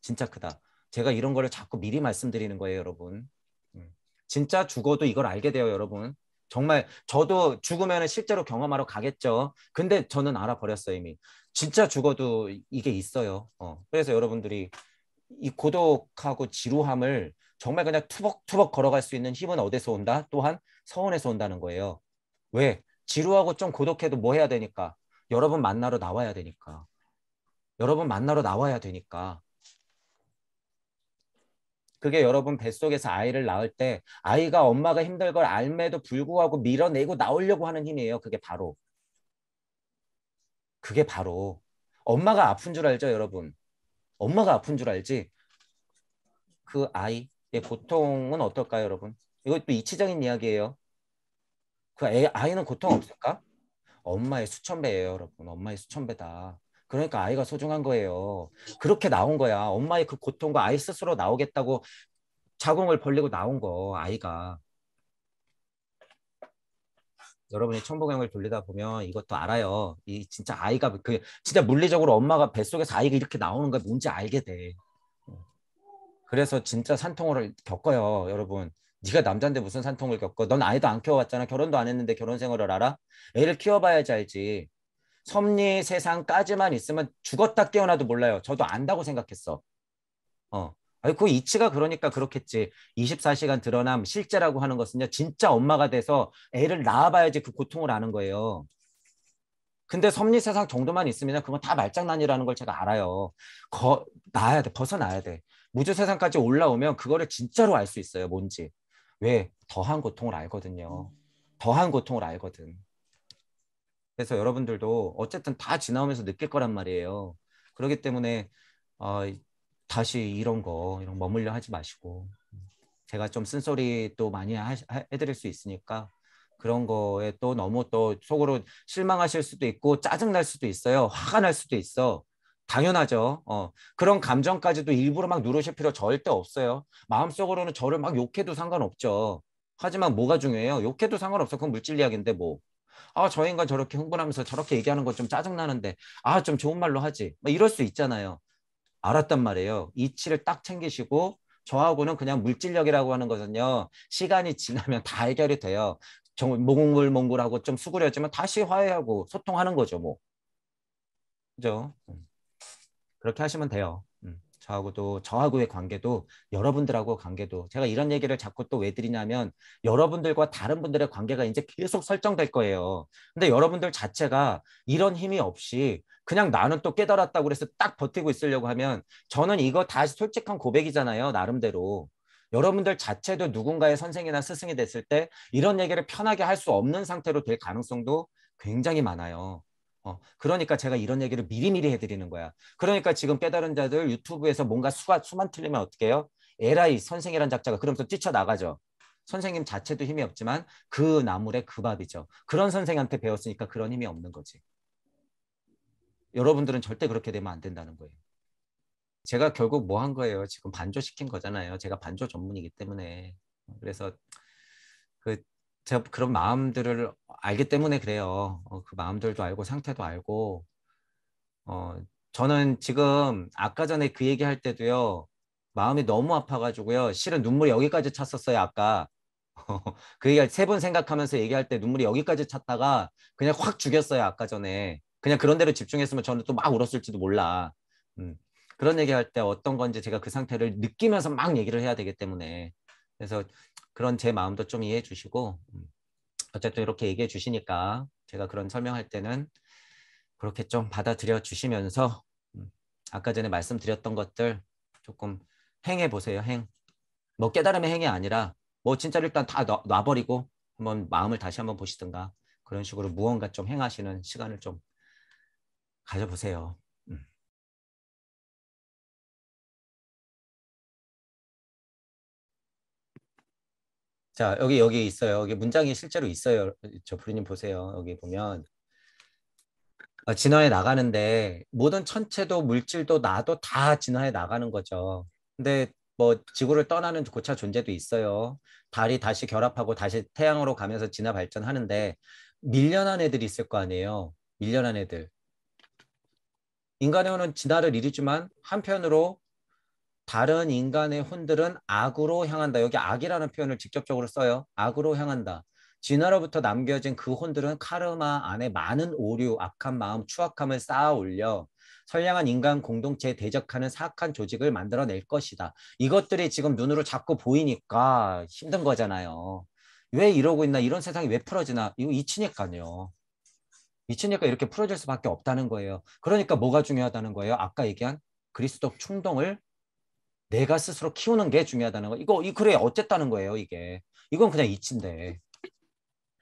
S1: 진짜 크다. 제가 이런 거를 자꾸 미리 말씀드리는 거예요, 여러분. 음. 진짜 죽어도 이걸 알게 돼요, 여러분. 정말 저도 죽으면 실제로 경험하러 가겠죠. 근데 저는 알아버렸어요, 이미. 진짜 죽어도 이게 있어요. 어. 그래서 여러분들이 이 고독하고 지루함을 정말 그냥 투벅투벅 걸어갈 수 있는 힘은 어디서 온다? 또한 서원에서 온다는 거예요. 왜? 지루하고 좀 고독해도 뭐 해야 되니까? 여러분 만나러 나와야 되니까. 여러분 만나러 나와야 되니까. 그게 여러분 뱃속에서 아이를 낳을 때 아이가 엄마가 힘들 걸 알매도 불구하고 밀어내고 나오려고 하는 힘이에요. 그게 바로. 그게 바로. 엄마가 아픈 줄 알죠, 여러분? 엄마가 아픈 줄 알지? 그 아이의 고통은 어떨까요, 여러분? 이것도 이치적인 이야기예요. 그 애, 아이는 고통 없을까? 엄마의 수천 배예요, 여러분. 엄마의 수천 배다. 그러니까 아이가 소중한 거예요. 그렇게 나온 거야. 엄마의 그 고통과 아이 스스로 나오겠다고 자궁을 벌리고 나온 거 아이가. 여러분이 천부경을 돌리다 보면 이것도 알아요. 이 진짜 아이가 그 진짜 물리적으로 엄마가 뱃속에서 아이가 이렇게 나오는 거 뭔지 알게 돼. 그래서 진짜 산통을 겪어요, 여러분. 네가 남자인데 무슨 산통을 겪어? 넌 아이도 안키워왔잖아 결혼도 안 했는데 결혼 생활을 알아? 애를 키워봐야지 알지. 섭리 세상까지만 있으면 죽었다 깨어나도 몰라요. 저도 안다고 생각했어. 어. 아니, 그 이치가 그러니까 그렇겠지. 24시간 드러남 실제라고 하는 것은요. 진짜 엄마가 돼서 애를 낳아봐야지 그 고통을 아는 거예요. 근데 섭리 세상 정도만 있으면 그건 다 말장난이라는 걸 제가 알아요. 거, 나야 돼. 벗어나야 돼. 무주 세상까지 올라오면 그거를 진짜로 알 수 있어요. 뭔지. 왜? 더한 고통을 알거든요. 음. 더한 고통을 알거든. 그래서 여러분들도 어쨌든 다 지나오면서 느낄 거란 말이에요. 그렇기 때문에 어, 다시 이런 거 이런 머물려 하지 마시고 제가 좀 쓴소리 또 많이 하, 해드릴 수 있으니까 그런 거에 또 너무 또 속으로 실망하실 수도 있고 짜증 날 수도 있어요. 화가 날 수도 있어. 당연하죠. 어, 그런 감정까지도 일부러 막 누르실 필요 절대 없어요. 마음속으로는 저를 막 욕해도 상관없죠. 하지만 뭐가 중요해요? 욕해도 상관없어. 그건 물질 이야기인데 뭐. 아, 저 인간 저렇게 흥분하면서 저렇게 얘기하는 거좀 짜증나는데, 아, 좀 좋은 말로 하지. 뭐 이럴 수 있잖아요. 알았단 말이에요. 이치를 딱 챙기시고, 저하고는 그냥 물질력이라고 하는 것은요, 시간이 지나면 다 해결이 돼요. 정말 몽글몽글하고 좀수그렸지면 다시 화해하고 소통하는 거죠, 뭐. 그죠? 음. 그렇게 하시면 돼요. 저하고도 저하고의 관계도 여러분들하고 관계도 제가 이런 얘기를 자꾸 또 왜 드리냐면 여러분들과 다른 분들의 관계가 이제 계속 설정될 거예요. 근데 여러분들 자체가 이런 힘이 없이 그냥 나는 또 깨달았다고 그래서 딱 버티고 있으려고 하면 저는 이거 다시 솔직한 고백이잖아요. 나름대로. 여러분들 자체도 누군가의 선생이나 스승이 됐을 때 이런 얘기를 편하게 할 수 없는 상태로 될 가능성도 굉장히 많아요. 어, 그러니까 제가 이런 얘기를 미리미리 해드리는 거야. 그러니까 지금 깨달은 자들 유튜브에서 뭔가 수가, 수만 틀리면 어떡 해요? 에라이 선생이란 작자가 그러면서 뛰쳐나가죠. 선생님 자체도 힘이 없지만 그 나물의 그 밥이죠. 그런 선생한테 배웠으니까 그런 힘이 없는 거지. 여러분들은 절대 그렇게 되면 안 된다는 거예요. 제가 결국 뭐 한 거예요? 지금 반조시킨 거잖아요. 제가 반조 전문이기 때문에. 그래서 그 제가 그런 마음들을 알기 때문에 그래요. 어, 그 마음들도 알고 상태도 알고 어, 저는 지금 아까 전에 그 얘기할 때도요. 마음이 너무 아파가지고요. 실은 눈물이 여기까지 찼었어요. 아까 [laughs] 그 얘기할 세번 생각하면서 얘기할 때 눈물이 여기까지 찼다가 그냥 확 죽였어요. 아까 전에 그냥 그런 대로 집중했으면 저는 또 막 울었을지도 몰라. 음, 그런 얘기할 때 어떤 건지 제가 그 상태를 느끼면서 막 얘기를 해야 되기 때문에 그래서 그런 제 마음도 좀 이해해 주시고 음, 어쨌든 이렇게 얘기해 주시니까 제가 그런 설명할 때는 그렇게 좀 받아들여 주시면서 음, 아까 전에 말씀드렸던 것들 조금 행해 보세요. 행. 뭐 깨달음의 행이 아니라 뭐 진짜 일단 다 놔, 버리고 한번 마음을 다시 한번 보시든가 그런 식으로 무언가 좀 행하시는 시간을 좀 가져보세요. 자, 여기 여기 있어요. 여기 문장이 실제로 있어요. 저 부리님 보세요. 여기 보면 아, 진화에 나가는데 모든 천체도 물질도 나도 다진화에 나가는 거죠. 근데 뭐 지구를 떠나는 고차 존재도 있어요. 달이 다시 결합하고 다시 태양으로 가면서 진화 발전하는데 밀려난 애들이 있을 거 아니에요. 밀려난 애들. 인간의 혼은 진화를 이루지만 한편으로 다른 인간의 혼들은 악으로 향한다. 여기 악이라는 표현을 직접적으로 써요. 악으로 향한다. 진화로부터 남겨진 그 혼들은 카르마 안에 많은 오류, 악한 마음, 추악함을 쌓아 올려 선량한 인간 공동체에 대적하는 사악한 조직을 만들어낼 것이다. 이것들이 지금 눈으로 자꾸 보이니까 힘든 거잖아요. 왜 이러고 있나, 이런 세상이 왜 풀어지나, 이거 이치니까요. 이치니까 이렇게 풀어질 수밖에 없다는 거예요. 그러니까 뭐가 중요하다는 거예요? 아까 얘기한 그리스도 충동을 내가 스스로 키우는 게 중요하다는 거. 이거 이 글에 어쨌다는 거예요, 이게. 이건 그냥 이치인데.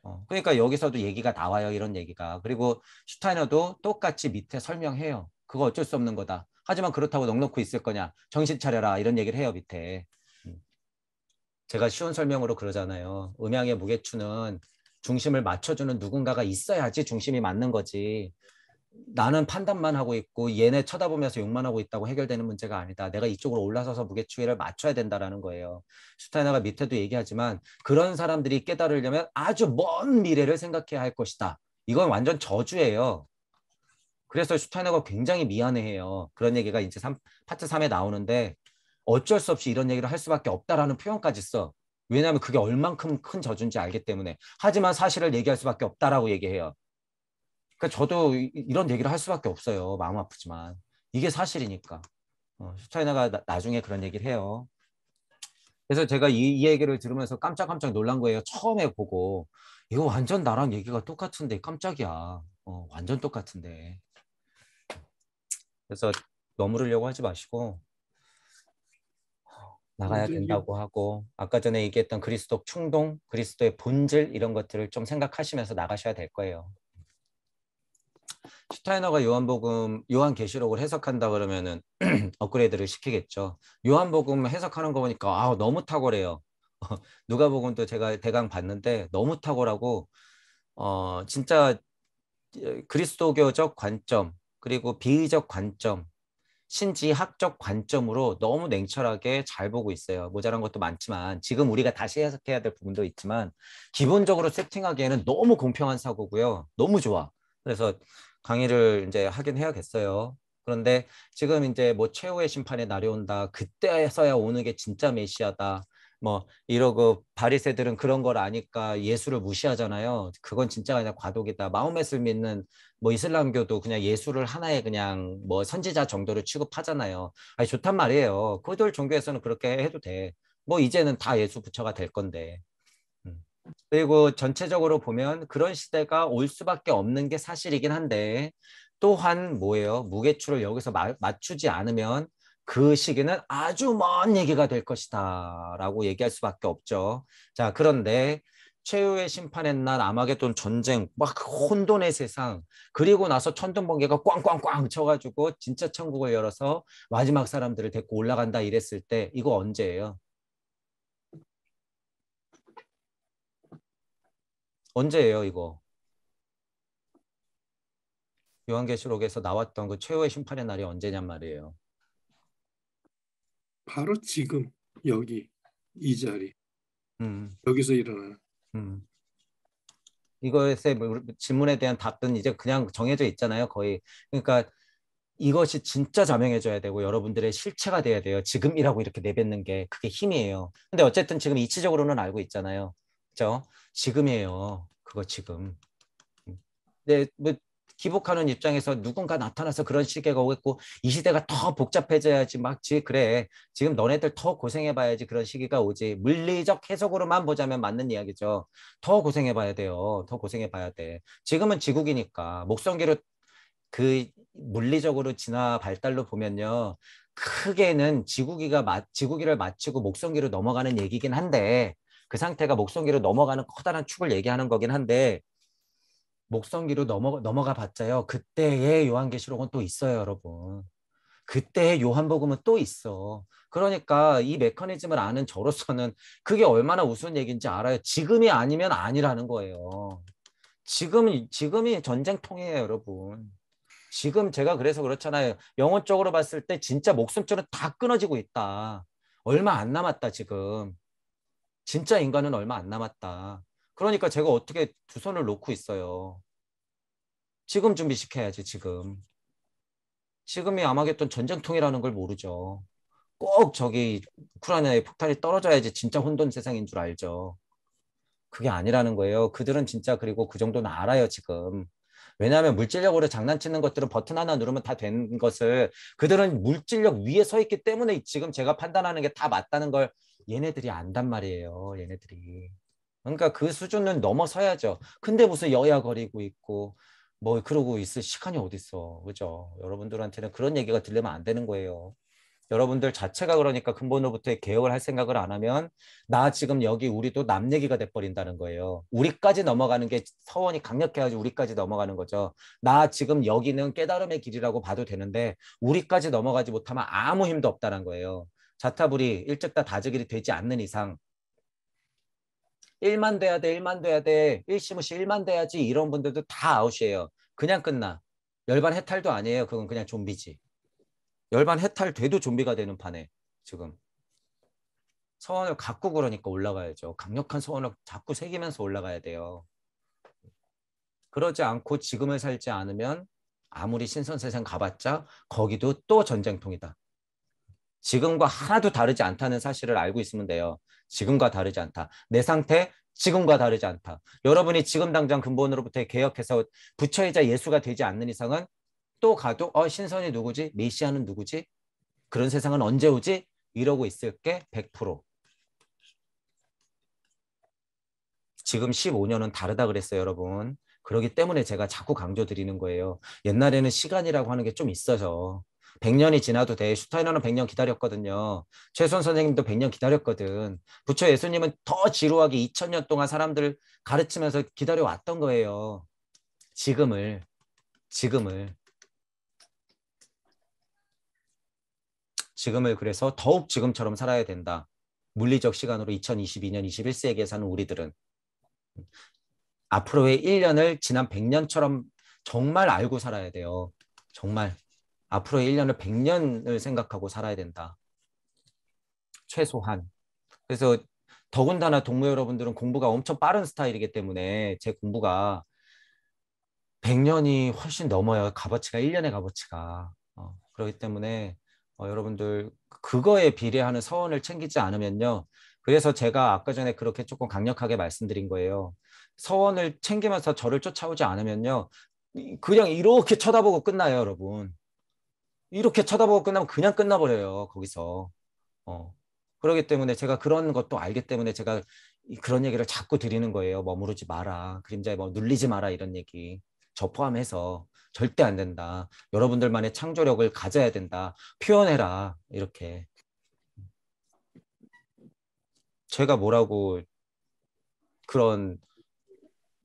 S1: 어, 그러니까 여기서도 얘기가 나와요, 이런 얘기가. 그리고 슈타이너도 똑같이 밑에 설명해요. 그거 어쩔 수 없는 거다. 하지만 그렇다고 넉넉히 있을 거냐. 정신 차려라. 이런 얘기를 해요, 밑에. 음. 제가 쉬운 설명으로 그러잖아요. 음향의 무게추는 중심을 맞춰주는 누군가가 있어야지 중심이 맞는 거지. 나는 판단만 하고 있고 얘네 쳐다보면서 욕만 하고 있다고 해결되는 문제가 아니다. 내가 이쪽으로 올라서서 무게추이를 맞춰야 된다라는 거예요. 슈타이너가 밑에도 얘기하지만 그런 사람들이 깨달으려면 아주 먼 미래를 생각해야 할 것이다. 이건 완전 저주예요. 그래서 슈타이너가 굉장히 미안해해요. 그런 얘기가 이제 3, 파트 3에 나오는데 어쩔 수 없이 이런 얘기를 할 수밖에 없다라는 표현까지 써. 왜냐하면 그게 얼만큼 큰 저주인지 알기 때문에. 하지만 사실을 얘기할 수밖에 없다라고 얘기해요. 그러니까 저도 이런 얘기를 할 수밖에 없어요. 마음 아프지만 이게 사실이니까. 어, 슈타이너가 나, 중에 그런 얘기를 해요. 그래서 제가 이, 이 얘기를 들으면서 깜짝깜짝 놀란 거예요. 처음에 보고 이거 완전 나랑 얘기가 똑같은데 깜짝이야. 어, 완전 똑같은데. 그래서 너무르려고 하지 마시고 나가야 된다고 하고 아까 전에 얘기했던 그리스도 충동, 그리스도의 본질 이런 것들을 좀 생각하시면서 나가셔야 될 거예요. 슈타이너가 요한복음 요한 계시록을 해석한다 그러면은 [clears throat] 업그레이드를 시키겠죠. 요한복음 해석하는 거 보니까 아 너무 탁월해요. [laughs] 누가복음도 제가 대강 봤는데 너무 탁월하고 어 진짜 그리스도교적 관점 그리고 비의적 관점 신지학적 관점으로 너무 냉철하게 잘 보고 있어요. 모자란 것도 많지만 지금 우리가 다시 해석해야 될 부분도 있지만 기본적으로 세팅하기에는 너무 공평한 사고고요. 너무 좋아. 그래서 강의를 이제 하긴 해야겠어요. 그런데 지금 이제 뭐 최후의 심판의 날이 온다. 그때서야 오는 게 진짜 메시아다. 뭐 이러고 바리새들은 그런 걸 아니까 예수를 무시하잖아요. 그건 진짜 그냥 과도기다. 마음멧을 믿는 뭐 이슬람교도 그냥 예수를 하나의 그냥 뭐 선지자 정도로 취급하잖아요. 아니 좋단 말이에요. 그들 종교에서는 그렇게 해도 돼. 뭐 이제는 다 예수 부처가 될 건데. 그리고 전체적으로 보면 그런 시대가 올 수밖에 없는 게 사실이긴 한데 또한 뭐예요? 무게추를 여기서 마, 맞추지 않으면 그 시기는 아주 먼 얘기가 될 것이다 라고 얘기할 수밖에 없죠. 자 그런데 최후의 심판의 날 아마겟돈 전쟁 막 그 혼돈의 세상 그리고 나서 천둥번개가 꽝꽝꽝 쳐가지고 진짜 천국을 열어서 마지막 사람들을 데리고 올라간다 이랬을 때 이거 언제예요? 언제예요, 이거? 요한계시록에서 나왔던 그 최후의 심판의 날이 언제냔 말이에요. 바로 지금 여기 이 자리. 음. 여기서 일어나 음. 이것에 질문에 대한 답은 이제 그냥 정해져 있잖아요, 거의. 그러니까 이것이 진짜 자명해져야 되고 여러분들의 실체가 돼야 돼요. 지금이라고 이렇게 내뱉는 게 그게 힘이에요. 근데 어쨌든 지금 이치적으로는 알고 있잖아요. 그렇죠? 지금이에요. 그거 지금. 근데 음. 네, 뭐 기복하는 입장에서 누군가 나타나서 그런 시대가 오겠고 이 시대가 더 복잡해져야지 막지 그래 지금 너네들 더 고생해봐야지 그런 시기가 오지 물리적 해석으로만 보자면 맞는 이야기죠 더 고생해봐야 돼요 더 고생해봐야 돼 지금은 지국이니까 목성기로 그 물리적으로 진화 발달로 보면요 크게는 지구기가 지구기를 마치고 목성기로 넘어가는 얘기긴 한데 그 상태가 목성기로 넘어가는 커다란 축을 얘기하는 거긴 한데 목성기로 넘어, 넘어가 봤자요. 그때의 요한계시록은 또 있어요, 여러분. 그때의 요한복음은 또 있어. 그러니까 이 메커니즘을 아는 저로서는 그게 얼마나 우스운 얘기인지 알아요. 지금이 아니면 아니라는 거예요. 지금, 지금이 전쟁통이에요, 여러분. 지금 제가 그래서 그렇잖아요. 영혼적으로 봤을 때 진짜 목숨줄은 다 끊어지고 있다. 얼마 안 남았다, 지금. 진짜 인간은 얼마 안 남았다. 그러니까 제가 어떻게 두 손을 놓고 있어요. 지금 준비시켜야지 지금. 지금이 아마겟돈 전쟁통이라는 걸 모르죠. 꼭 저기 우크라이나에 폭탄이 떨어져야지 진짜 혼돈 세상인 줄 알죠. 그게 아니라는 거예요. 그들은 진짜 그리고 그 정도는 알아요 지금. 왜냐하면 물질력으로 장난치는 것들은 버튼 하나 누르면 다 된 것을 그들은 물질력 위에 서 있기 때문에 지금 제가 판단하는 게 다 맞다는 걸 얘네들이 안단 말이에요. 얘네들이. 그러니까 그 수준은 넘어서야죠. 근데 무슨 여야거리고 있고 뭐 그러고 있을 시간이 어딨어 그죠? 여러분들한테는 그런 얘기가 들리면 안 되는 거예요. 여러분들 자체가 그러니까 근본으로부터의 개혁을 할 생각을 안 하면 나 지금 여기 우리도 남 얘기가 돼 버린다는 거예요. 우리까지 넘어가는 게 서원이 강력해야지 우리까지 넘어가는 거죠. 나 지금 여기는 깨달음의 길이라고 봐도 되는데 우리까지 넘어가지 못하면 아무 힘도 없다는 거예요. 자타불이 일찍 다 다지길이 되지 않는 이상 1만 돼야 돼, 1만 돼야 돼, 1심무시 1만 돼야지 이런 분들도 다 아웃이에요. 그냥 끝나. 열반 해탈도 아니에요. 그건 그냥 좀비지. 열반 해탈돼도 좀비가 되는 판에 지금 서원을 갖고 그러니까 올라가야죠. 강력한 서원을 자꾸 새기면서 올라가야 돼요. 그러지 않고 지금을 살지 않으면 아무리 신선세상 가봤자 거기도 또 전쟁통이다. 지금과 하나도 다르지 않다는 사실을 알고 있으면 돼요. 지금과 다르지 않다. 내 상태 지금과 다르지 않다. 여러분이 지금 당장 근본으로부터 개혁해서 부처이자 예수가 되지 않는 이상은 또 가도 어 신선이 누구지? 메시아는 누구지? 그런 세상은 언제 오지? 이러고 있을 게 100%. 지금 15년은 다르다 그랬어요, 여러분. 그러기 때문에 제가 자꾸 강조드리는 거예요. 옛날에는 시간이라고 하는 게 좀 있어서 100년이 지나도 돼. 슈타이너는 100년 기다렸거든요. 최선 선생님도 100년 기다렸거든. 부처 예수님은 더 지루하게 2000년 동안 사람들을 가르치면서 기다려왔던 거예요. 지금을 지금을 지금을 그래서 더욱 지금처럼 살아야 된다. 물리적 시간으로 2022년 21세기에 사는 우리들은 앞으로의 1년을 지난 100년처럼 정말 알고 살아야 돼요. 정말 앞으로 1년을 100년을 생각하고 살아야 된다. 최소한. 그래서 더군다나 동무 여러분들은 공부가 엄청 빠른 스타일이기 때문에 제 공부가 100년이 훨씬 넘어요. 값어치가 1년의 값어치가. 어, 그렇기 때문에 어, 여러분들 그거에 비례하는 서원을 챙기지 않으면요. 그래서 제가 아까 전에 그렇게 조금 강력하게 말씀드린 거예요. 서원을 챙기면서 저를 쫓아오지 않으면요. 그냥 이렇게 쳐다보고 끝나요, 여러분. 이렇게 쳐다보고 끝나면 그냥 끝나버려요 거기서 어 그러기 때문에 제가 그런 것도 알기 때문에 제가 그런 얘기를 자꾸 드리는 거예요 머무르지 뭐 마라 그림자에 뭐 눌리지 마라 이런 얘기 저 포함해서 절대 안 된다 여러분들만의 창조력을 가져야 된다 표현해라 이렇게 제가 뭐라고 그런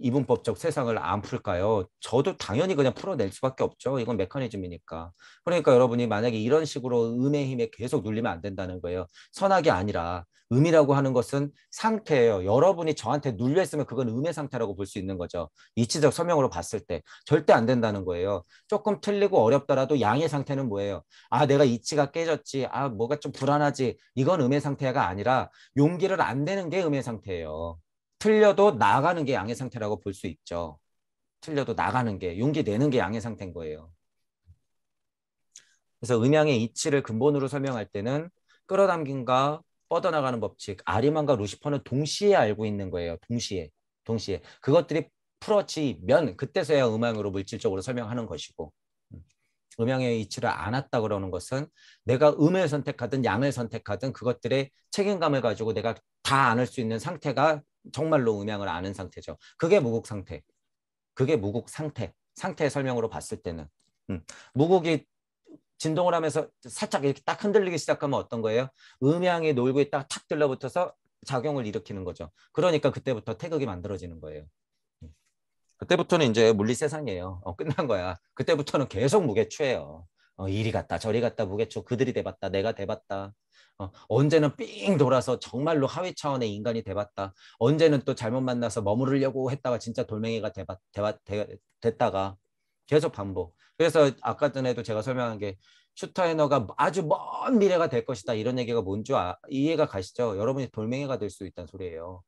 S1: 이분법적 세상을 안 풀까요? 저도 당연히 그냥 풀어낼 수밖에 없죠. 이건 메커니즘이니까. 그러니까 여러분이 만약에 이런 식으로 음의 힘에 계속 눌리면 안 된다는 거예요. 선악이 아니라 음이라고 하는 것은 상태예요. 여러분이 저한테 눌려 있으면 그건 음의 상태라고 볼 수 있는 거죠. 이치적 서명으로 봤을 때 절대 안 된다는 거예요. 조금 틀리고 어렵더라도 양의 상태는 뭐예요? 아 내가 이치가 깨졌지. 아 뭐가 좀 불안하지. 이건 음의 상태가 아니라 용기를 안 되는 게 음의 상태예요. 틀려도 나가는 게 양의 상태라고 볼 수 있죠. 틀려도 나가는 게 용기 내는 게 양의 상태인 거예요. 그래서 음양의 이치를 근본으로 설명할 때는 끌어당김과 뻗어나가는 법칙 아리만과 루시퍼는 동시에 알고 있는 거예요. 동시에 동시에 그것들이 풀어지면 그때서야 음양으로 물질적으로 설명하는 것이고 음양의 이치를 안았다 그러는 것은 내가 음을 선택하든 양을 선택하든 그것들의 책임감을 가지고 내가 다 안을 수 있는 상태가 정말로 음향을 아는 상태죠. 그게 무국 상태. 그게 무국 상태. 상태 설명으로 봤을 때는 음. 무국이 진동을 하면서 살짝 이렇게 딱 흔들리기 시작하면 어떤 거예요? 음향이 놀고 있다가 탁 들러붙어서 작용을 일으키는 거죠. 그러니까 그때부터 태극이 만들어지는 거예요. 음. 그때부터는 이제 물리 세상이에요. 어, 끝난 거야. 그때부터는 계속 무게추예요. 어, 이리 갔다 저리 갔다 무게추 그들이 돼봤다 내가 돼봤다 어, 언제는 삥 돌아서 정말로 하위 차원의 인간이 돼봤다. 언제는 또 잘못 만나서 머무르려고 했다가 진짜 돌멩이가 돼봤, 돼봤, 돼, 됐다가 계속 반복. 그래서 아까 전에도 제가 설명한 게 슈타이너가 아주 먼 미래가 될 것이다 이런 얘기가 뭔지 아, 이해가 가시죠? 여러분이 돌멩이가 될 수 있다는 소리예요.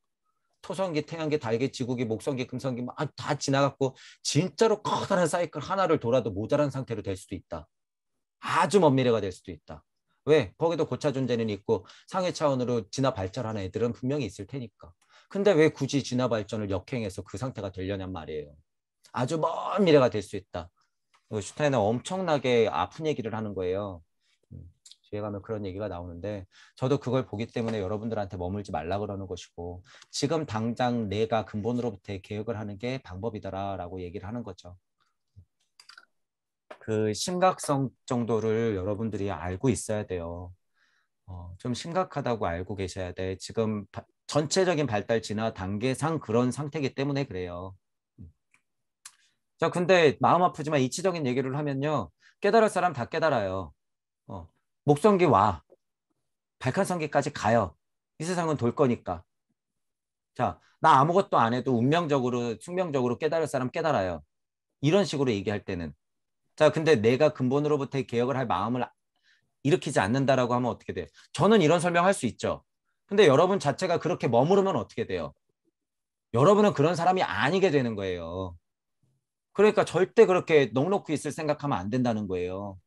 S1: 토성기, 태양기 달계, 지구기, 목성기, 금성기 막다 아, 지나갔고 진짜로 커다란 사이클 하나를 돌아도 모자란 상태로 될 수도 있다. 아주 먼 미래가 될 수도 있다. 왜? 거기도 고차 존재는 있고 상해 차원으로 진화 발전한 애들은 분명히 있을 테니까. 근데 왜 굳이 진화 발전을 역행해서 그 상태가 되려냔 말이에요. 아주 먼 미래가 될 수 있다. 그 슈타인은 엄청나게 아픈 얘기를 하는 거예요. 음, 뒤에 가면 그런 얘기가 나오는데 저도 그걸 보기 때문에 여러분들한테 머물지 말라 그러는 것이고 지금 당장 내가 근본으로부터 개혁을 하는 게 방법이다라고 얘기를 하는 거죠. 그 심각성 정도를 여러분들이 알고 있어야 돼요. 어, 좀 심각하다고 알고 계셔야 돼. 지금 바, 전체적인 발달 진화 단계상 그런 상태기 때문에 그래요. 음. 자, 근데 마음 아프지만 이치적인 얘기를 하면요. 깨달을 사람 다 깨달아요. 어, 목성기 와. 발칸성기까지 가요. 이 세상은 돌 거니까. 자, 나 아무것도 안 해도 운명적으로, 숙명적으로 깨달을 사람 깨달아요. 이런 식으로 얘기할 때는. 자, 근데 내가 근본으로부터의 개혁을 할 마음을 일으키지 않는다라고 하면 어떻게 돼요? 저는 이런 설명할 수 있죠. 근데 여러분 자체가 그렇게 머무르면 어떻게 돼요? 여러분은 그런 사람이 아니게 되는 거예요. 그러니까 절대 그렇게 넉넉히 있을 생각하면 안 된다는 거예요.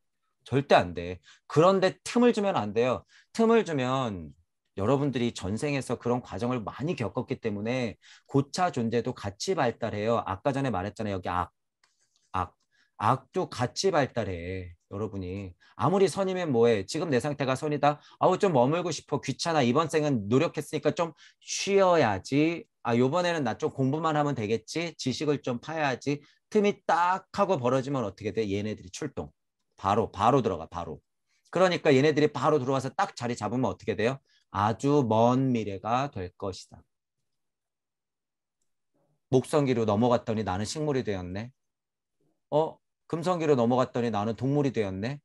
S1: 절대 안 돼. 그런데 틈을 주면 안 돼요. 틈을 주면 여러분들이 전생에서 그런 과정을 많이 겪었기 때문에 고차 존재도 같이 발달해요. 아까 전에 말했잖아요. 여기 악, 악도 같이 발달해. 여러분이 아무리 선이면 뭐해 지금 내 상태가 선이다 아우 좀 머물고 싶어 귀찮아 이번 생은 노력했으니까 좀 쉬어야지 아 요번에는 나 좀 공부만 하면 되겠지 지식을 좀 파야지 틈이 딱 하고 벌어지면 어떻게 돼 얘네들이 출동 바로 바로 들어가 바로 그러니까 얘네들이 바로 들어와서 딱 자리 잡으면 어떻게 돼요 아주 먼 미래가 될 것이다 목성기로 넘어갔더니 나는 식물이 되었네 어 금성기로 넘어갔더니 나는 동물이 되었네.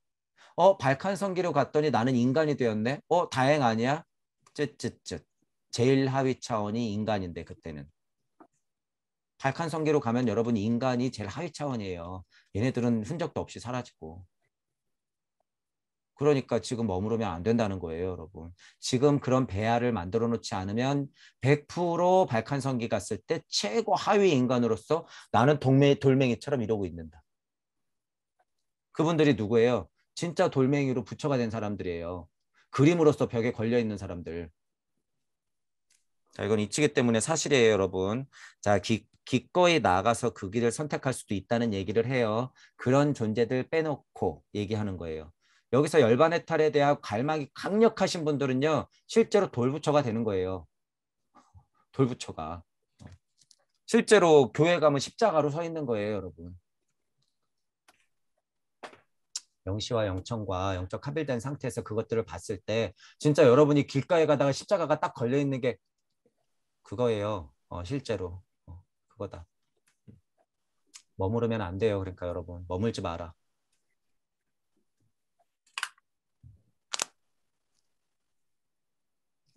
S1: 어, 발칸성기로 갔더니 나는 인간이 되었네. 어, 다행 아니야? 쯧쯧쯧. 제일 하위 차원이 인간인데 그때는. 발칸성기로 가면 여러분 인간이 제일 하위 차원이에요. 얘네들은 흔적도 없이 사라지고. 그러니까 지금 머무르면 안 된다는 거예요, 여러분. 지금 그런 배아를 만들어 놓지 않으면 100% 발칸성기 갔을 때 최고 하위 인간으로서 나는 동맹, 돌멩이처럼 이러고 있는다. 그분들이 누구예요? 진짜 돌멩이로 부처가 된 사람들이에요. 그림으로서 벽에 걸려 있는 사람들. 자, 이건 이치기 때문에 사실이에요, 여러분. 자, 기, 기꺼이 나가서 그 길을 선택할 수도 있다는 얘기를 해요. 그런 존재들 빼놓고 얘기하는 거예요. 여기서 열반해탈에 대한 갈망이 강력하신 분들은요, 실제로 돌부처가 되는 거예요. 돌부처가. 실제로 교회 가면 십자가로 서 있는 거예요, 여러분. 영시와 영청과 영적 합일된 상태에서 그것들을 봤을 때 진짜 여러분이 길가에 가다가 십자가가 딱 걸려 있는 게 그거예요. 어, 실제로 어, 그거다. 머무르면 안 돼요. 그러니까 여러분 머물지 마라.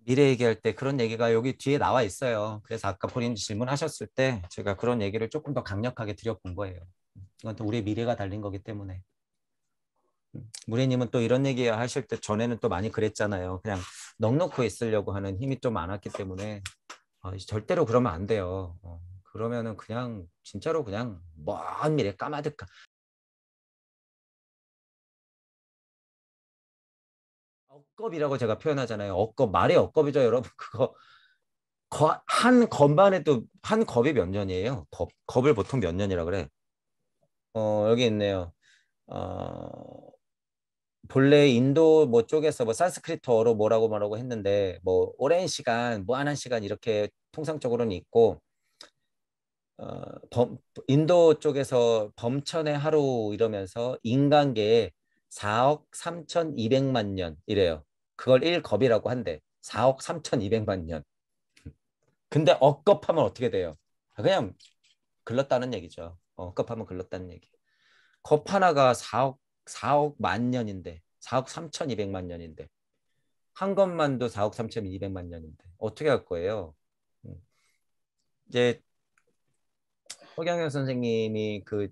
S1: 미래 얘기할 때 그런 얘기가 여기 뒤에 나와 있어요. 그래서 아까 본인 질문하셨을 때 제가 그런 얘기를 조금 더 강력하게 드려본 거예요. 이건 또 우리의 미래가 달린 거기 때문에. 무리님은 또 이런 얘기 하실 때 전에는 또 많이 그랬잖아요. 그냥 넉넉히 있으려고 하는 힘이 좀 많았기 때문에 어, 절대로 그러면 안 돼요. 어, 그러면은 그냥 진짜로 그냥 먼 미래 까마득 억겁이라고 제가 표현하잖아요. 억겁 말의 억겁이죠, 여러분. [laughs] 그거 거, 한 건반에도 한 겁이 몇 년이에요. 겁 겁을 보통 몇 년이라 그래. 어 여기 있네요. 어 본래 인도 뭐 쪽에서 뭐 산스크리트어로 뭐라고 말하고 했는데 뭐 오랜 시간 무한한 뭐 시간 이렇게 통상적으로는 있고 어, 범, 인도 쪽에서 범천의 하루 이러면서 인간계에 4억 3,200만 년 이래요. 그걸 1겁이라고 한대. 4억 3,200만 년. [laughs] 근데 억겁하면 어떻게 돼요? 아, 그냥 글렀다는 얘기죠. 억겁하면 글렀다는 얘기. 겁 하나가 4억 4억 만 년인데 4억 3,200만 년인데 한 것만도 4억 3,200만 년인데 어떻게 할 거예요? 음. 이제 허경영 선생님이 그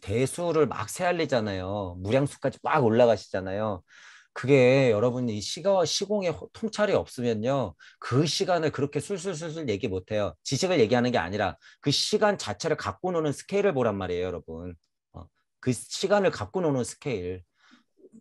S1: 대수를 막 세알리잖아요. 무량수까지 막 올라가시잖아요. 그게 여러분이 시가 시공의 통찰이 없으면요 그 시간을 그렇게 술술술술 얘기 못해요 지식을 얘기하는 게 아니라 그 시간 자체를 갖고 노는 스케일을 보란 말이에요 여러분 그 시간을 갖고 노는 스케일.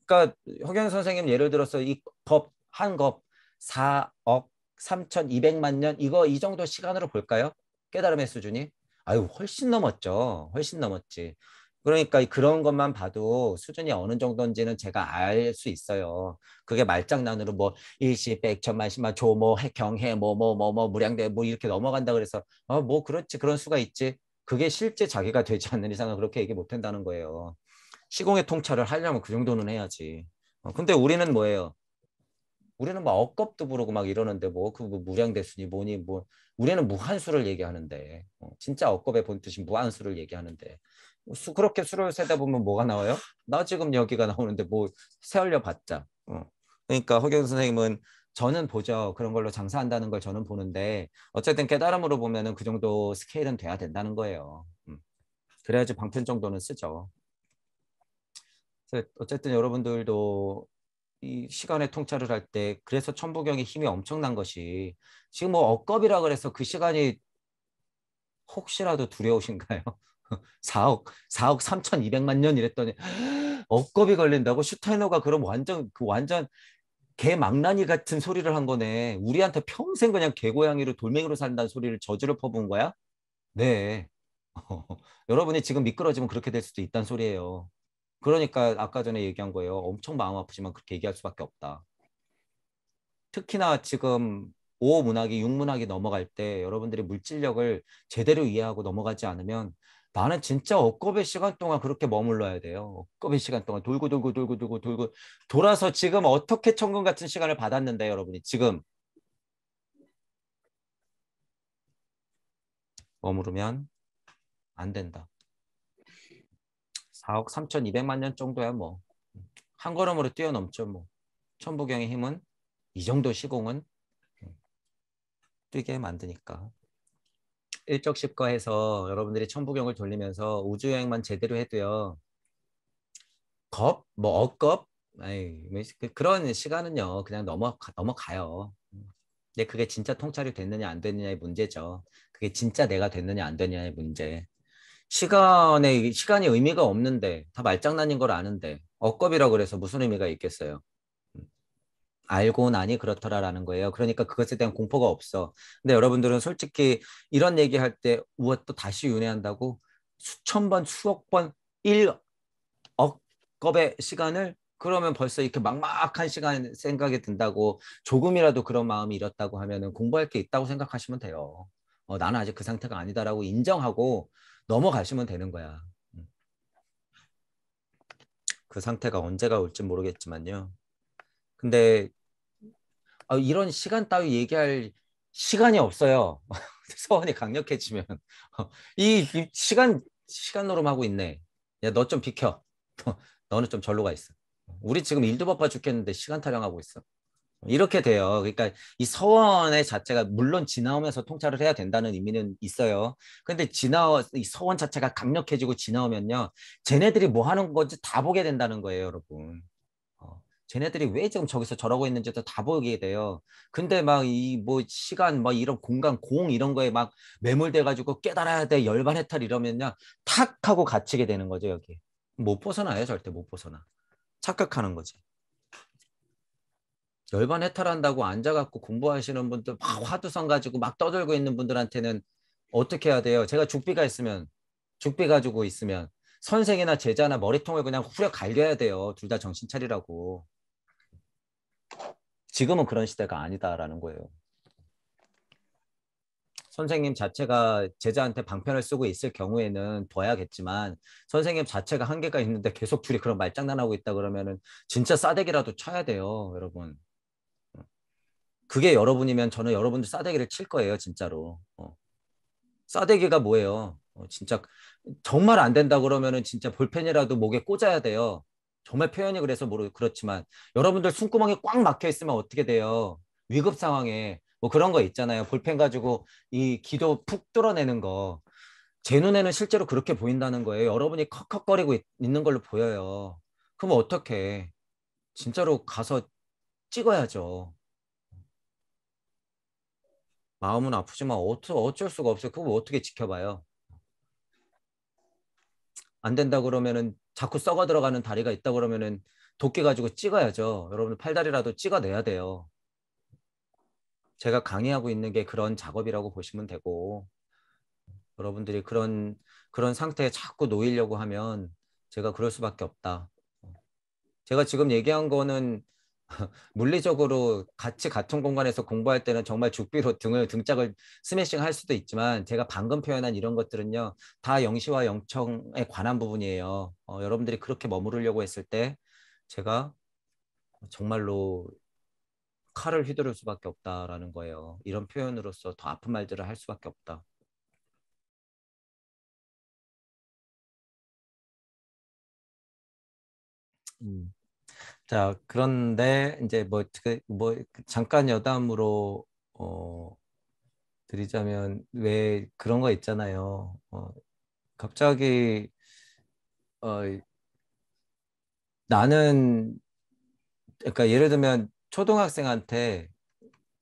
S1: 그러니까 허경 선생님 예를 들어서 이 법한법 4억 3,200만 년 이거 이 정도 시간으로 볼까요? 깨달음의 수준이 아유 훨씬 넘었죠. 훨씬 넘었지. 그러니까 그런 것만 봐도 수준이 어느 정도인지는 제가 알 수 있어요. 그게 말장난으로 뭐 일시 백천만 십만 조모 뭐, 해경해 뭐뭐뭐뭐 뭐, 뭐, 무량대 뭐 이렇게 넘어간다 그래서 어뭐 그렇지 그런 수가 있지 그게 실제 자기가 되지 않는 이상은 그렇게 얘기 못 한다는 거예요. 시공의 통찰을 하려면 그 정도는 해야지. 어, 근데 우리는 뭐예요? 우리는 막 억겁도 부르고 막 이러는데 뭐그 뭐 무량대수니 뭐니 뭐 우리는 무한수를 얘기하는데 어, 진짜 억겁의 본뜻이 무한수를 얘기하는데 뭐 수, 그렇게 수를 세다 보면 뭐가 나와요? 나 지금 여기가 나오는데 뭐 세월려 봤자. 어. 그러니까 허경 선생님은 저는 보죠. 그런 걸로 장사한다는 걸 저는 보는데 어쨌든 깨달음으로 보면은 그 정도 스케일은 돼야 된다는 거예요. 음. 그래야지 방편 정도는 쓰죠. 어쨌든 여러분들도 이 시간의 통찰을 할 때 그래서 천부경의 힘이 엄청난 것이 지금 뭐 억겁이라 그래서 그 시간이 혹시라도 두려우신가요? 4억, 4억 3천2백만년 이랬더니 [gasps] 억겁이 걸린다고 슈타이너가 그럼 완전 그 완전 개망나니 같은 소리를 한 거네. 우리한테 평생 그냥 개고양이로 돌멩이로 산다는 소리를 저주를 퍼부은 거야? 네. [laughs] 여러분이 지금 미끄러지면 그렇게 될 수도 있다는 소리예요. 그러니까 아까 전에 얘기한 거예요. 엄청 마음 아프지만 그렇게 얘기할 수밖에 없다. 특히나 지금 5문학이 6문학이 넘어갈 때 여러분들이 물질력을 제대로 이해하고 넘어가지 않으면 나는 진짜 억겁의 시간 동안 그렇게 머물러야 돼요. 억겁의 시간 동안 돌고 돌고 돌고 돌고 돌고 돌아서 지금 어떻게 천금 같은 시간을 받았는데 여러분이 지금 머무르면 안 된다. 4억 3 2 0만년 정도야 뭐. 한 걸음으로 뛰어넘죠 뭐. 천부경의 힘은 이 정도 시공은 뛰게 만드니까. 일적십과해서 여러분들이 천부경을 돌리면서 우주 여행만 제대로 해도요. 겁, 뭐 억겁, 아이, 뭐 그, 그런 시간은요. 그냥 넘어가, 넘어가요. 근데 그게 진짜 통찰이 됐느냐 안 됐느냐의 문제죠. 그게 진짜 내가 됐느냐 안 됐느냐의 문제. 시간에 시간이 의미가 없는데 다 말장난인 걸 아는데 억겁이라고 그래서 무슨 의미가 있겠어요? 알고 나니 그렇더라라는 거예요. 그러니까 그것에 대한 공포가 없어. 근데 여러분들은 솔직히 이런 얘기할 때 우와 또 다시 윤회한다고 수천 번 수억 번 일억 겁의 시간을 그러면 벌써 이렇게 막막한 시간 생각이 든다고 조금이라도 그런 마음이 잃었다고 하면은 공부할 게 있다고 생각하시면 돼요. 어, 나는 아직 그 상태가 아니다라고 인정하고 넘어가시면 되는 거야. 음. 그 상태가 언제가 올지 모르겠지만요. 근데 아, 이런 시간 따위 얘기할 시간이 없어요. [laughs] 소원이 강력해지면 [laughs] 이, 이, 시간 시간 노름하고 있네. 야너 좀 비켜. [laughs] 너는 좀 절로 가 있어. 우리 지금 일도 바빠 죽겠는데 시간 타령하고 있어. 이렇게 돼요. 그러니까 이 서원의 자체가 물론 지나오면서 통찰을 해야 된다는 의미는 있어요. 근데 지나와 이 서원 자체가 강력해지고 지나오면요, 쟤네들이 뭐 하는 건지 다 보게 된다는 거예요, 여러분. 쟤네들이 왜 지금 저기서 저러고 있는지도 다 보게 돼요. 근데 음. 막이 뭐 시간 막 이런 공간 공 이런 거에 막 매몰돼 가지고 깨달아야 돼 열반 해탈 이러면요 탁 하고 갇히게 되는 거죠 여기 못 벗어나요 절대 못 벗어나 착각하는 거지. 열반 해탈한다고 앉아갖고 공부하시는 분들 막 음. 화두성 가지고 막 떠들고 있는 분들한테는 어떻게 해야 돼요? 제가 죽비가 있으면 죽비 가지고 있으면 선생이나 제자나 머리통을 그냥 후려 갈려야 돼요. 둘 다 정신 차리라고. 지금은 그런 시대가 아니다라는 거예요. 선생님 자체가 제자한테 방편을 쓰고 있을 경우에는 둬야겠지만 선생님 자체가 한계가 있는데 계속 둘이 그런 말장난하고 있다 그러면은 진짜 싸대기라도 쳐야 돼요, 여러분. 그게 여러분이면 저는 여러분들 싸대기를 칠 거예요, 진짜로. 어. 싸대기가 뭐예요? 어, 진짜 정말 안 된다 그러면은 진짜 볼펜이라도 목에 꽂아야 돼요. 정말 표현이 그래서 모르 그렇지만 여러분들 숨구멍이 꽉 막혀 있으면 어떻게 돼요? 위급 상황에 뭐 그런 거 있잖아요. 볼펜 가지고 이 기도 푹 뚫어내는 거. 제 눈에는 실제로 그렇게 보인다는 거예요. 여러분이 컥컥거리고 있, 는 걸로 보여요. 그럼 어떻게 진짜로 가서 찍어야죠. 마음은 아프지만 어쩌, 어쩔 수가 없어요. 그걸 뭐 어떻게 지켜봐요? 안 된다 그러면은 자꾸 썩어 들어가는 다리가 있다 그러면은 도끼 가지고 찍어야죠. 여러분 팔다리라도 찍어내야 돼요. 제가 강의하고 있는 게 그런 작업이라고 보시면 되고 여러분들이 그런 그런 상태에 자꾸 놓이려고 하면 제가 그럴 수밖에 없다. 제가 지금 얘기한 거는 [laughs] 물리적으로 같이 같은 공간에서 공부할 때는 정말 죽비로 등을 등짝을 스매싱 할 수도 있지만 제가 방금 표현한 이런 것들은요 다 영시와 영청에 관한 부분이에요 어, 여러분들이 그렇게 머무르려고 했을 때 제가 정말로 칼을 휘두를 수밖에 없다라는 거예요 이런 표현으로서 더 아픈 말들을 할 수밖에 없다 음. 자 그런데 이제 뭐뭐 뭐, 그, 뭐 그 잠깐 여담으로 어 드리자면 왜 그런 거 있잖아요. 어, 갑자기 어 나는 그러니까 예를 들면 초등학생한테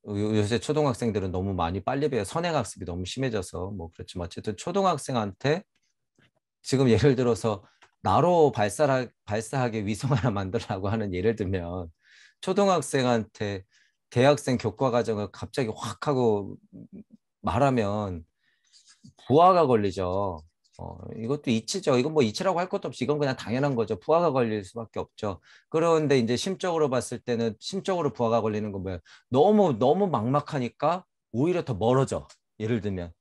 S1: 요새 초등학생들은 너무 많이 빨리 배워 선행학습이 너무 심해져서 뭐 그렇지만 어쨌든 초등학생한테 지금 예를 들어서 나로 발사하, 발사하게 위성 하나 만들라고 하는 예를 들면 초등학생한테 대학생 교과 과정을 갑자기 확 하고 말하면 부하가 걸리죠. 어, 이것도 이치죠. 이건 뭐 이치라고 할 것도 없이 이건 그냥 당연한 거죠. 부하가 걸릴 수밖에 없죠. 그런데 이제 심적으로 봤을 때는 심적으로 부하가 걸리는 건 뭐야? 너무 너무 막막하니까 오히려 더 멀어져. 예를 들면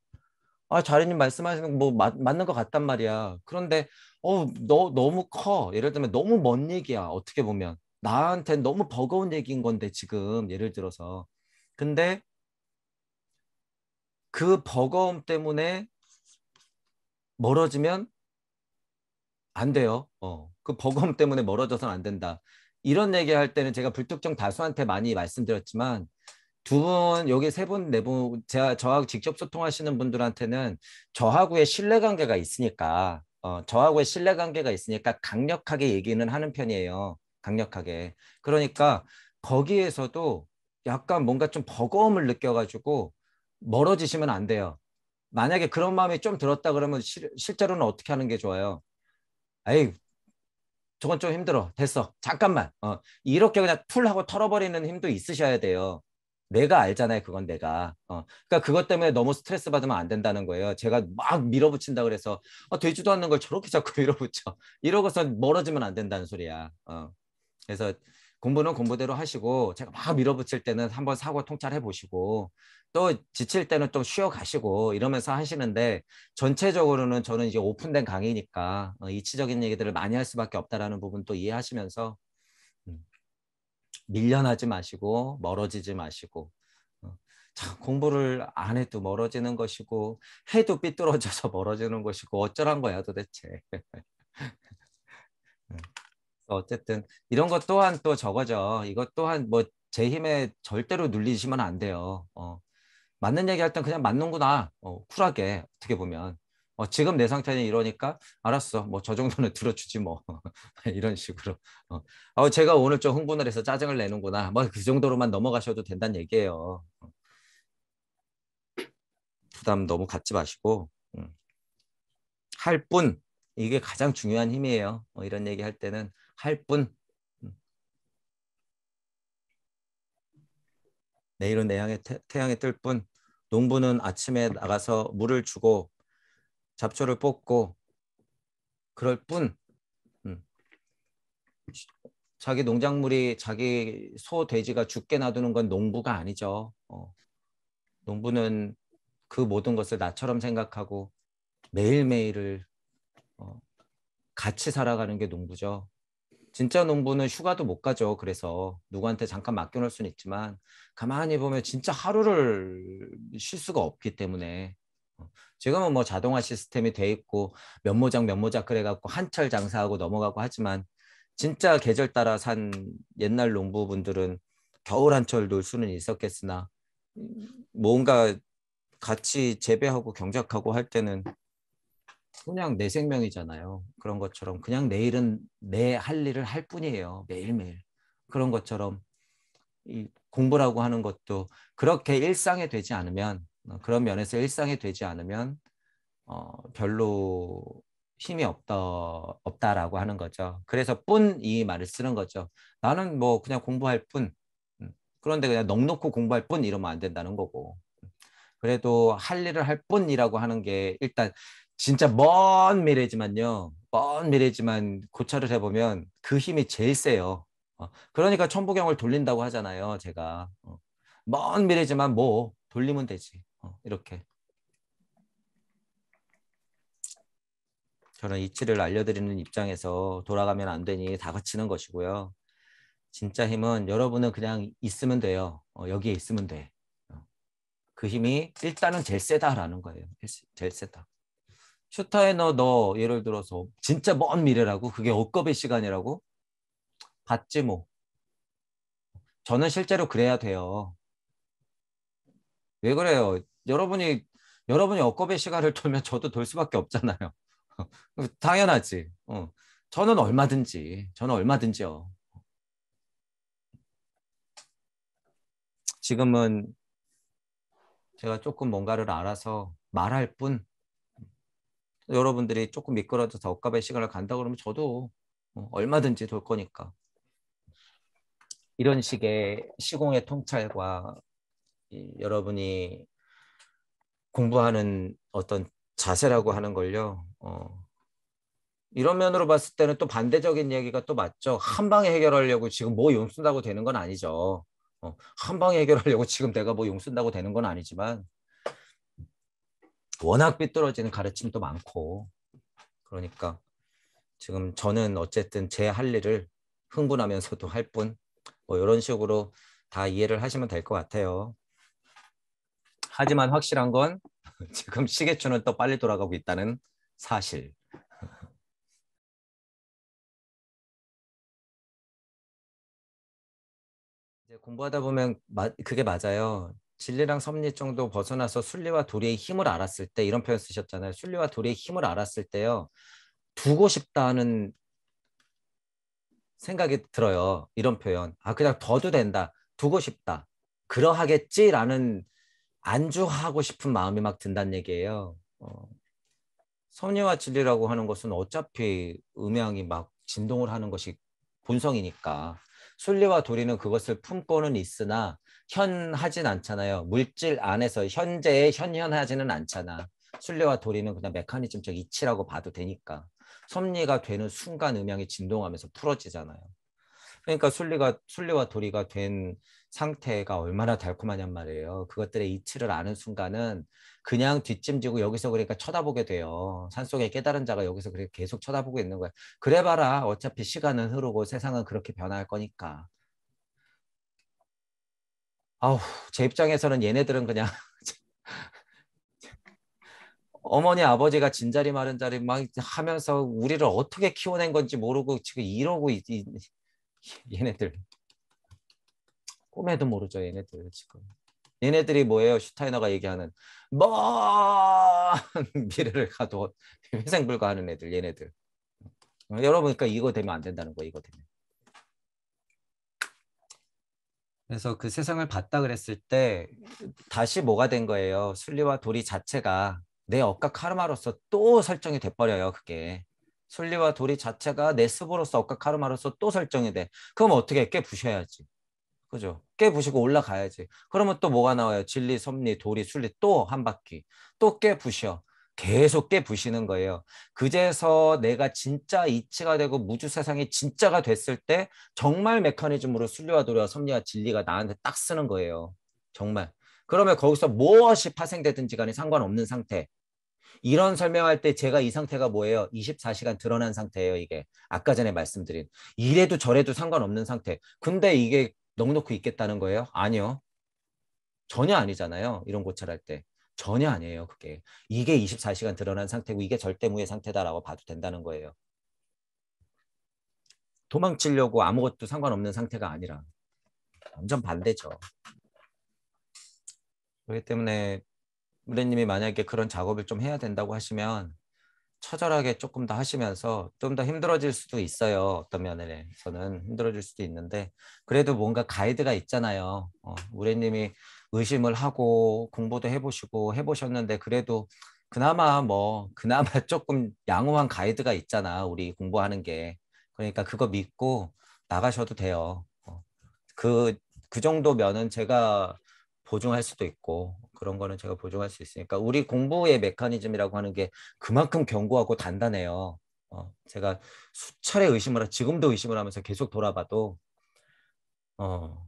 S1: 아 자리님 말씀하시는 거뭐 맞는 것 같단 말이야. 그런데 어, 너 너무 커. 예를 들면 너무 먼 얘기야. 어떻게 보면 나한테 너무 버거운 얘기인 건데 지금 예를 들어서. 근데 그 버거움 때문에 멀어지면 안 돼요. 어. 그 버거움 때문에 멀어져선 안 된다. 이런 얘기할 때는 제가 불특정 다수한테 많이 말씀드렸지만 두분 여기 세 분 네분 네 제가 저하고 직접 소통하시는 분들한테는 저하고의 신뢰 관계가 있으니까 어, 저하고의 신뢰관계가 있으니까 강력하게 얘기는 하는 편이에요. 강력하게. 그러니까 거기에서도 약간 뭔가 좀 버거움을 느껴가지고 멀어지시면 안 돼요. 만약에 그런 마음이 좀 들었다 그러면 시, 실제로는 어떻게 하는 게 좋아요? 에이, 저건 좀 힘들어. 됐어. 잠깐만. 어, 이렇게 그냥 풀하고 털어버리는 힘도 있으셔야 돼요. 내가 알잖아요. 그건 내가. 어. 그러니까 그것 때문에 너무 스트레스 받으면 안 된다는 거예요. 제가 막 밀어붙인다 그래서 어, 되지도 않는 걸 저렇게 자꾸 [laughs] 밀어붙여. 이러고서 멀어지면 안 된다는 소리야. 어. 그래서 공부는 공부대로 하시고 제가 막 밀어붙일 때는 한번 사고 통찰해 보시고 또 지칠 때는 좀 쉬어 가시고 이러면서 하시는데 전체적으로는 저는 이제 오픈된 강의니까 어, 이치적인 얘기들을 많이 할 수밖에 없다라는 부분 또 이해하시면서 밀려나지 마시고 멀어지지 마시고 어, 참 공부를 안 해도 멀어지는 것이고 해도 삐뚤어져서 [laughs] 멀어지는 것이고 어쩌란 거야 도대체 [laughs] 어쨌든 이런 것 또한 또 적어져 이것 또한 뭐 제 힘에 절대로 눌리시면 안 돼요 어. 맞는 얘기할 땐 그냥 맞는구나 어, 쿨하게 어떻게 보면 어, 지금 내 상태는 이러니까 알았어. 뭐 저 정도는 [laughs] 들어주지 뭐 [laughs] 이런 식으로. 어. 어, 제가 오늘 좀 흥분을 해서 짜증을 내는구나. 뭐 그 정도로만 넘어가셔도 된다는 얘기예요. 어. 부담 너무 갖지 마시고 음. 할뿐 이게 가장 중요한 힘이에요. 뭐 이런 얘기 할 때는 할뿐 음. 내일은 태, 태양이 뜰뿐 농부는 아침에 나가서 물을 주고 잡초를 뽑고 그럴 뿐 음. 자기 농작물이 자기 소 돼지가 죽게 놔두는 건 농부가 아니죠. 어. 농부는 그 모든 것을 나처럼 생각하고 매일매일을 어. 같이 살아가는 게 농부죠. 진짜 농부는 휴가도 못 가죠. 그래서 누구한테 잠깐 맡겨놓을 수는 있지만 가만히 보면 진짜 하루를 쉴 수가 없기 때문에 어, 지금은 뭐 자동화 시스템이 돼 있고 면모장면 모작 그래갖고 한 철 장사하고 넘어가고 하지만 진짜 계절 따라 산 옛날 농부분들은 겨울 한철 놀 수는 있었겠으나 뭔가 같이 재배하고 경작하고 할 때는 그냥 내 생명이잖아요. 그런 것처럼 그냥 내일은 내 할 일을 할 뿐이에요. 매일매일. 그런 것처럼 이 공부라고 하는 것도 그렇게 일상에 되지 않으면 어, 그런 면에서 일상이 되지 않으면 어, 별로 힘이 없다 없다라고 하는 거죠. 그래서 뿐 이 말을 쓰는 거죠. 나는 뭐 그냥 공부할 뿐. 음, 그런데 그냥 넉넉히 공부할 뿐 이러면 안 된다는 거고. 그래도 할 일을 할 뿐이라고 하는 게 일단 진짜 먼 미래지만요. 먼 미래지만 고찰을 해보면 그 힘이 제일 세요. 어, 그러니까 천부경을 돌린다고 하잖아요. 제가 어, 먼 미래지만 뭐 돌리면 되지. 어, 이렇게 저는 이치를 알려드리는 입장에서 돌아가면 안 되니 다 거치는 것이고요. 진짜 힘은 여러분은 그냥 있으면 돼요. 어, 여기에 있으면 돼. 어, 그 힘이 일단은 제일 세다라는 거예요. 제일 세다. 슈타에너 너 예를 들어서 진짜 먼 미래라고 그게 억겁의 시간이라고 봤지 뭐. 저는 실제로 그래야 돼요. 왜 그래요? 여러분이 여러분이 억겁의 시간을 돌면 저도 돌 수밖에 없잖아요. [laughs] 당연하지. 어. 저는 얼마든지 저는 얼마든지요. 지금은 제가 조금 뭔가를 알아서 말할 뿐 여러분들이 조금 미끄러져서 억갑의 시간을 간다 그러면 저도 어, 얼마든지 돌 거니까 이런 식의 시공의 통찰과 여러분이 공부하는 어떤 자세라고 하는 걸요. 어. 이런 면으로 봤을 때는 또 반대적인 얘기가 또 맞죠. 한 방에 해결하려고 지금 뭐용 쓴다고 되는 건 아니죠. 어. 한 방에 해결하려고 지금 내가 뭐용 쓴다고 되는 건 아니지만 워낙 삐뚤어지는 가르침도 많고 그러니까 지금 저는 어쨌든 제 할 일을 흥분하면서도 할뿐뭐 이런 식으로 다 이해를 하시면 될 것 같아요. 하지만 확실한 건 [laughs] 지금 시계추는 또 빨리 돌아가고 있다는 사실. [laughs] 이제 공부하다 보면 그게 맞아요. 진리랑 섭리 정도 벗어나서 순리와 도리의 힘을 알았을 때 이런 표현 쓰셨잖아요. 순리와 도리의 힘을 알았을 때요. 두고 싶다는 생각이 들어요. 이런 표현. 아 그냥 더도 된다. 두고 싶다. 그러하겠지라는 안주하고 싶은 마음이 막 든다는 얘기예요. 어, 섭리와 진리라고 하는 것은 어차피 음향이 막 진동을 하는 것이 본성이니까 순리와 도리는 그것을 품고는 있으나 현하진 않잖아요. 물질 안에서 현재에 현현하지는 않잖아. 순리와 도리는 그냥 메커니즘적 이치라고 봐도 되니까 섭리가 되는 순간 음향이 진동하면서 풀어지잖아요. 그러니까 순리가 순리와 도리가 된 상태가 얼마나 달콤하냔 말이에요. 그것들의 이치를 아는 순간은 그냥 뒷짐지고 여기서 그러니까 쳐다보게 돼요. 산속에 깨달은 자가 여기서 그렇게 계속 쳐다보고 있는 거야. 그래봐라 어차피 시간은 흐르고 세상은 그렇게 변할 거니까. 아우 제 입장에서는 얘네들은 그냥 [laughs] 어머니 아버지가 진자리 마른 자리 막 하면서 우리를 어떻게 키워낸 건지 모르고 지금 이러고 있, 얘네들 꿈에도 모르죠 얘네들 지금. 얘네들이 뭐예요? 슈타이너가 얘기하는 먼 뭐! [laughs] 미래를 가도 회생불가하는 애들 얘네들. 여러분 그러니까 이거 되면 안 된다는 거 이거 되면. 그래서 그 세상을 봤다 그랬을 때 다시 뭐가 된 거예요? 순리와 도리 자체가 내 억까 카르마로서 또 설정이 돼버려요 그게. 순리와 도리 자체가 내 스스로서 억까 카르마로서 또 설정이 돼. 그럼 어떻게 깨부셔야지. 그죠? 깨부시고 올라가야지. 그러면 또 뭐가 나와요? 진리, 섭리, 도리, 순리 또 한 바퀴. 또 깨부셔. 계속 깨부시는 거예요. 그제서 내가 진짜 이치가 되고 무주 세상이 진짜가 됐을 때 정말 메커니즘으로 순리와 도리와 섭리와 진리가 나한테 딱 쓰는 거예요. 정말. 그러면 거기서 무엇이 파생되든지 간에 상관없는 상태. 이런 설명할 때 제가 이 상태가 뭐예요? 24시간 드러난 상태예요, 이게. 아까 전에 말씀드린. 이래도 저래도 상관없는 상태. 근데 이게 넉넉히 있겠다는 거예요? 아니요. 전혀 아니잖아요. 이런 고찰할 때. 전혀 아니에요. 그게. 이게 24시간 드러난 상태고 이게 절대무의 상태다라고 봐도 된다는 거예요. 도망치려고 아무것도 상관없는 상태가 아니라 완전 반대죠. 그렇기 때문에 무례님이 만약에 그런 작업을 좀 해야 된다고 하시면 처절하게 조금 더 하시면서 좀 더 힘들어질 수도 있어요. 어떤 면에서는 힘들어질 수도 있는데 그래도 뭔가 가이드가 있잖아요. 어, 우레님이 의심을 하고 공부도 해보시고 해보셨는데 그래도 그나마 뭐 그나마 [laughs] 조금 양호한 가이드가 있잖아. 우리 공부하는 게 그러니까 그거 믿고 나가셔도 돼요. 그그 어, 그, 그 정도 면은 제가 보증할 수도 있고 어, 그런 거는 제가 보조할 수 있으니까 우리 공부의 메커니즘이라고 하는 게 그만큼 견고하고 단단해요. 어, 제가 수차례 의심을 하, 지금도 의심을 하면서 계속 돌아봐도 어,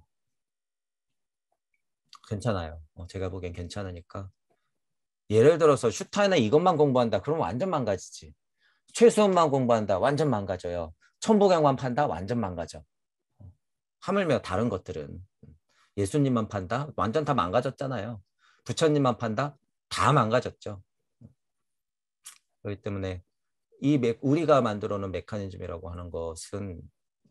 S1: 괜찮아요. 어, 제가 보기엔 괜찮으니까 예를 들어서 슈타이나 이것만 공부한다. 그럼 완전 망가지지. 최소음만 공부한다. 완전 망가져요. 천부경만 판다. 완전 망가져. 하물며 다른 것들은 예수님만 판다. 완전 다 망가졌잖아요. 부처님만 판다? 다 망가졌죠. 그렇기 때문에 이 메, 우리가 만들어 놓은 메커니즘이라고 하는 것은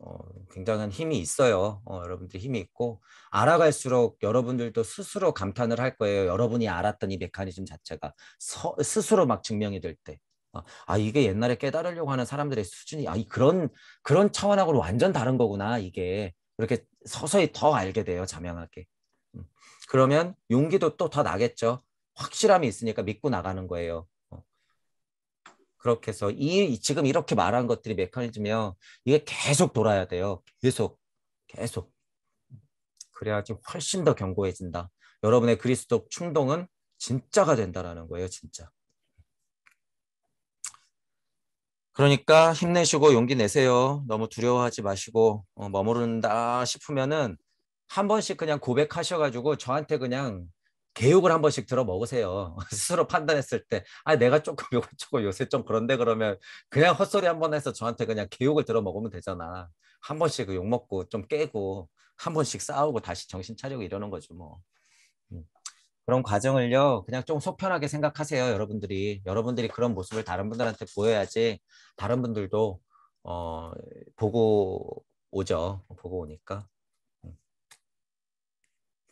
S1: 어, 굉장한 힘이 있어요. 어, 여러분들 힘이 있고 알아갈수록 여러분들도 스스로 감탄을 할 거예요. 여러분이 알았던 이 메커니즘 자체가 서, 스스로 막 증명이 될 때. 어, 아 이게 옛날에 깨달으려고 하는 사람들의 수준이 아 그런 그런 차원하고는 완전 다른 거구나 이게 그렇게 서서히 더 알게 돼요 자명하게 음. 그러면 용기도 또 더 나겠죠. 확실함이 있으니까 믿고 나가는 거예요. 어. 그렇게 해서 이 지금 이렇게 말한 것들이 메커니즘이요. 이게 계속 돌아야 돼요. 계속 계속 그래야지 훨씬 더 견고해진다. 여러분의 그리스도 충동은 진짜가 된다라는 거예요, 진짜. 그러니까 힘내시고 용기 내세요. 너무 두려워하지 마시고 어, 머무른다 싶으면은 한 번씩 그냥 고백하셔가지고 저한테 그냥 개욕을 한 번씩 들어 먹으세요. [laughs] 스스로 판단했을 때, 아, 내가 조금 요거 조금 요새 좀 그런데 그러면 그냥 헛소리 한 번 해서 저한테 그냥 개욕을 들어 먹으면 되잖아. 한 번씩 그욕 먹고 좀 깨고 한 번씩 싸우고 다시 정신 차리고 이러는 거죠, 뭐. 음. 그런 과정을요, 그냥 좀 속편하게 생각하세요, 여러분들이. 여러분들이 그런 모습을 다른 분들한테 보여야지 다른 분들도 어, 보고 오죠. 보고 오니까.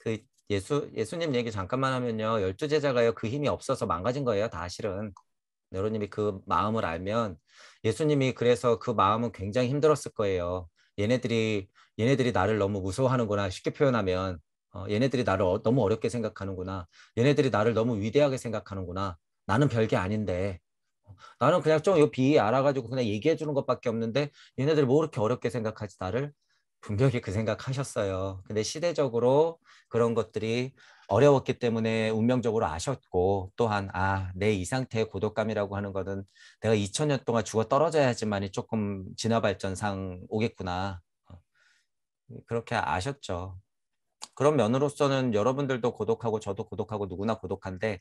S1: 그 예수 예수님 얘기 잠깐만 하면요 열두 제자가요 그 힘이 없어서 망가진 거예요 다 실은 여러님이 그 마음을 알면 예수님이 그래서 그 마음은 굉장히 힘들었을 거예요 얘네들이 얘네들이 나를 너무 무서워하는구나 쉽게 표현하면 어, 얘네들이 나를 어, 너무 어렵게 생각하는구나 얘네들이 나를 너무 위대하게 생각하는구나 나는 별게 아닌데 어, 나는 그냥 좀 이 비위 알아가지고 그냥 얘기해 주는 것밖에 없는데 얘네들 뭐그렇게 어렵게 생각하지 나를 분명히 그 생각하셨어요. 근데 시대적으로 그런 것들이 어려웠기 때문에 운명적으로 아셨고 또한 아 내 이 상태의 고독감이라고 하는 것은 내가 2000년 동안 죽어 떨어져야지만이 조금 진화 발전상 오겠구나 어, 그렇게 아셨죠. 그런 면으로서는 여러분들도 고독하고 저도 고독하고 누구나 고독한데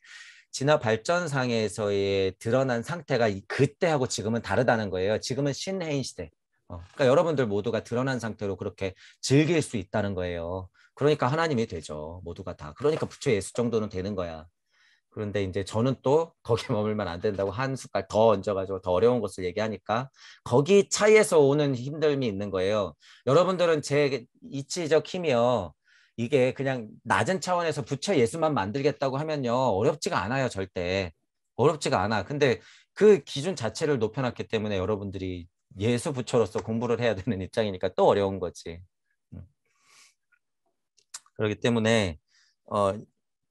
S1: 진화 발전상에서의 드러난 상태가 그때하고 지금은 다르다는 거예요. 지금은 신해인 시대. 어, 그러니까 여러분들 모두가 드러난 상태로 그렇게 즐길 수 있다는 거예요. 그러니까 하나님이 되죠. 모두가 다. 그러니까 부처 예수 정도는 되는 거야. 그런데 이제 저는 또 거기에 [laughs] 머물면 안 된다고 한 숟갈 더 얹어가지고 더 어려운 것을 얘기하니까 거기 차이에서 오는 힘듦이 있는 거예요. 여러분들은 제 이치적 힘이요. 이게 그냥 낮은 차원에서 부처 예수만 만들겠다고 하면요. 어렵지가 않아요. 절대. 어렵지가 않아. 근데 그 기준 자체를 높여놨기 때문에 여러분들이 예수 부처로서 공부를 해야 되는 입장이니까 또 어려운 거지. 음. 그렇기 때문에 어,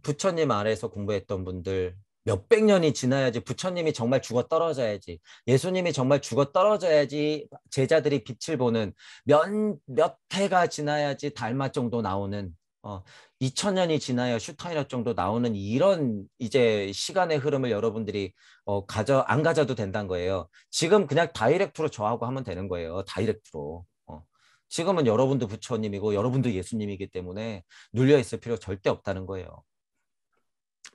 S1: 부처님 아래서 공부했던 분들 몇 백 년이 지나야지 부처님이 정말 죽어 떨어져야지 예수님이 정말 죽어 떨어져야지 제자들이 빛을 보는 몇 몇 해가 지나야지 달마 정도 나오는 어, 2000년이 지나야 슈타이너 정도 나오는 이런 이제 시간의 흐름을 여러분들이 어, 가져 안 가져도 된다는 거예요. 지금 그냥 다이렉트로 저하고 하면 되는 거예요. 다이렉트로. 어. 지금은 여러분도 부처님이고 여러분도 예수님이기 때문에 눌려 있을 필요 절대 없다는 거예요.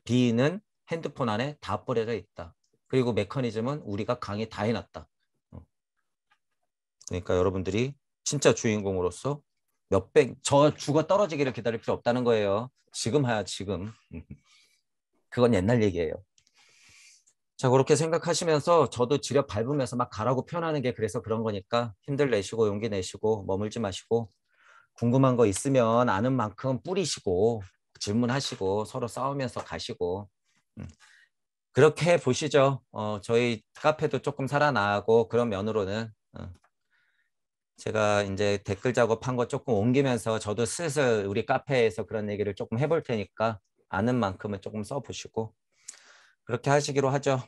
S1: 비는 핸드폰 안에 다 버려져 있다. 그리고 메커니즘은 우리가 강의 다 해놨다. 어. 그러니까 여러분들이 진짜 주인공으로서 몇백 저 죽어 떨어지기를 기다릴 필요 없다는 거예요. 지금 하야 지금. [laughs] 그건 옛날 얘기예요. 자 그렇게 생각하시면서 저도 지려 밟으면서 막 가라고 표현하는 게 그래서 그런 거니까 힘들 내시고 용기 내시고 머물지 마시고 궁금한 거 있으면 아는 만큼 뿌리시고 질문하시고 서로 싸우면서 가시고 음. 그렇게 보시죠. 어, 저희 카페도 조금 살아나고 그런 면으로는 어. 제가 이제 댓글 작업한 거 조금 옮기면서 저도 슬슬 우리 카페에서 그런 얘기를 조금 해볼 테니까 아는 만큼은 조금 써보시고 그렇게 하시기로 하죠.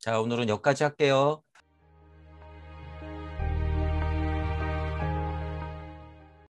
S1: 자, 오늘은 여기까지 할게요.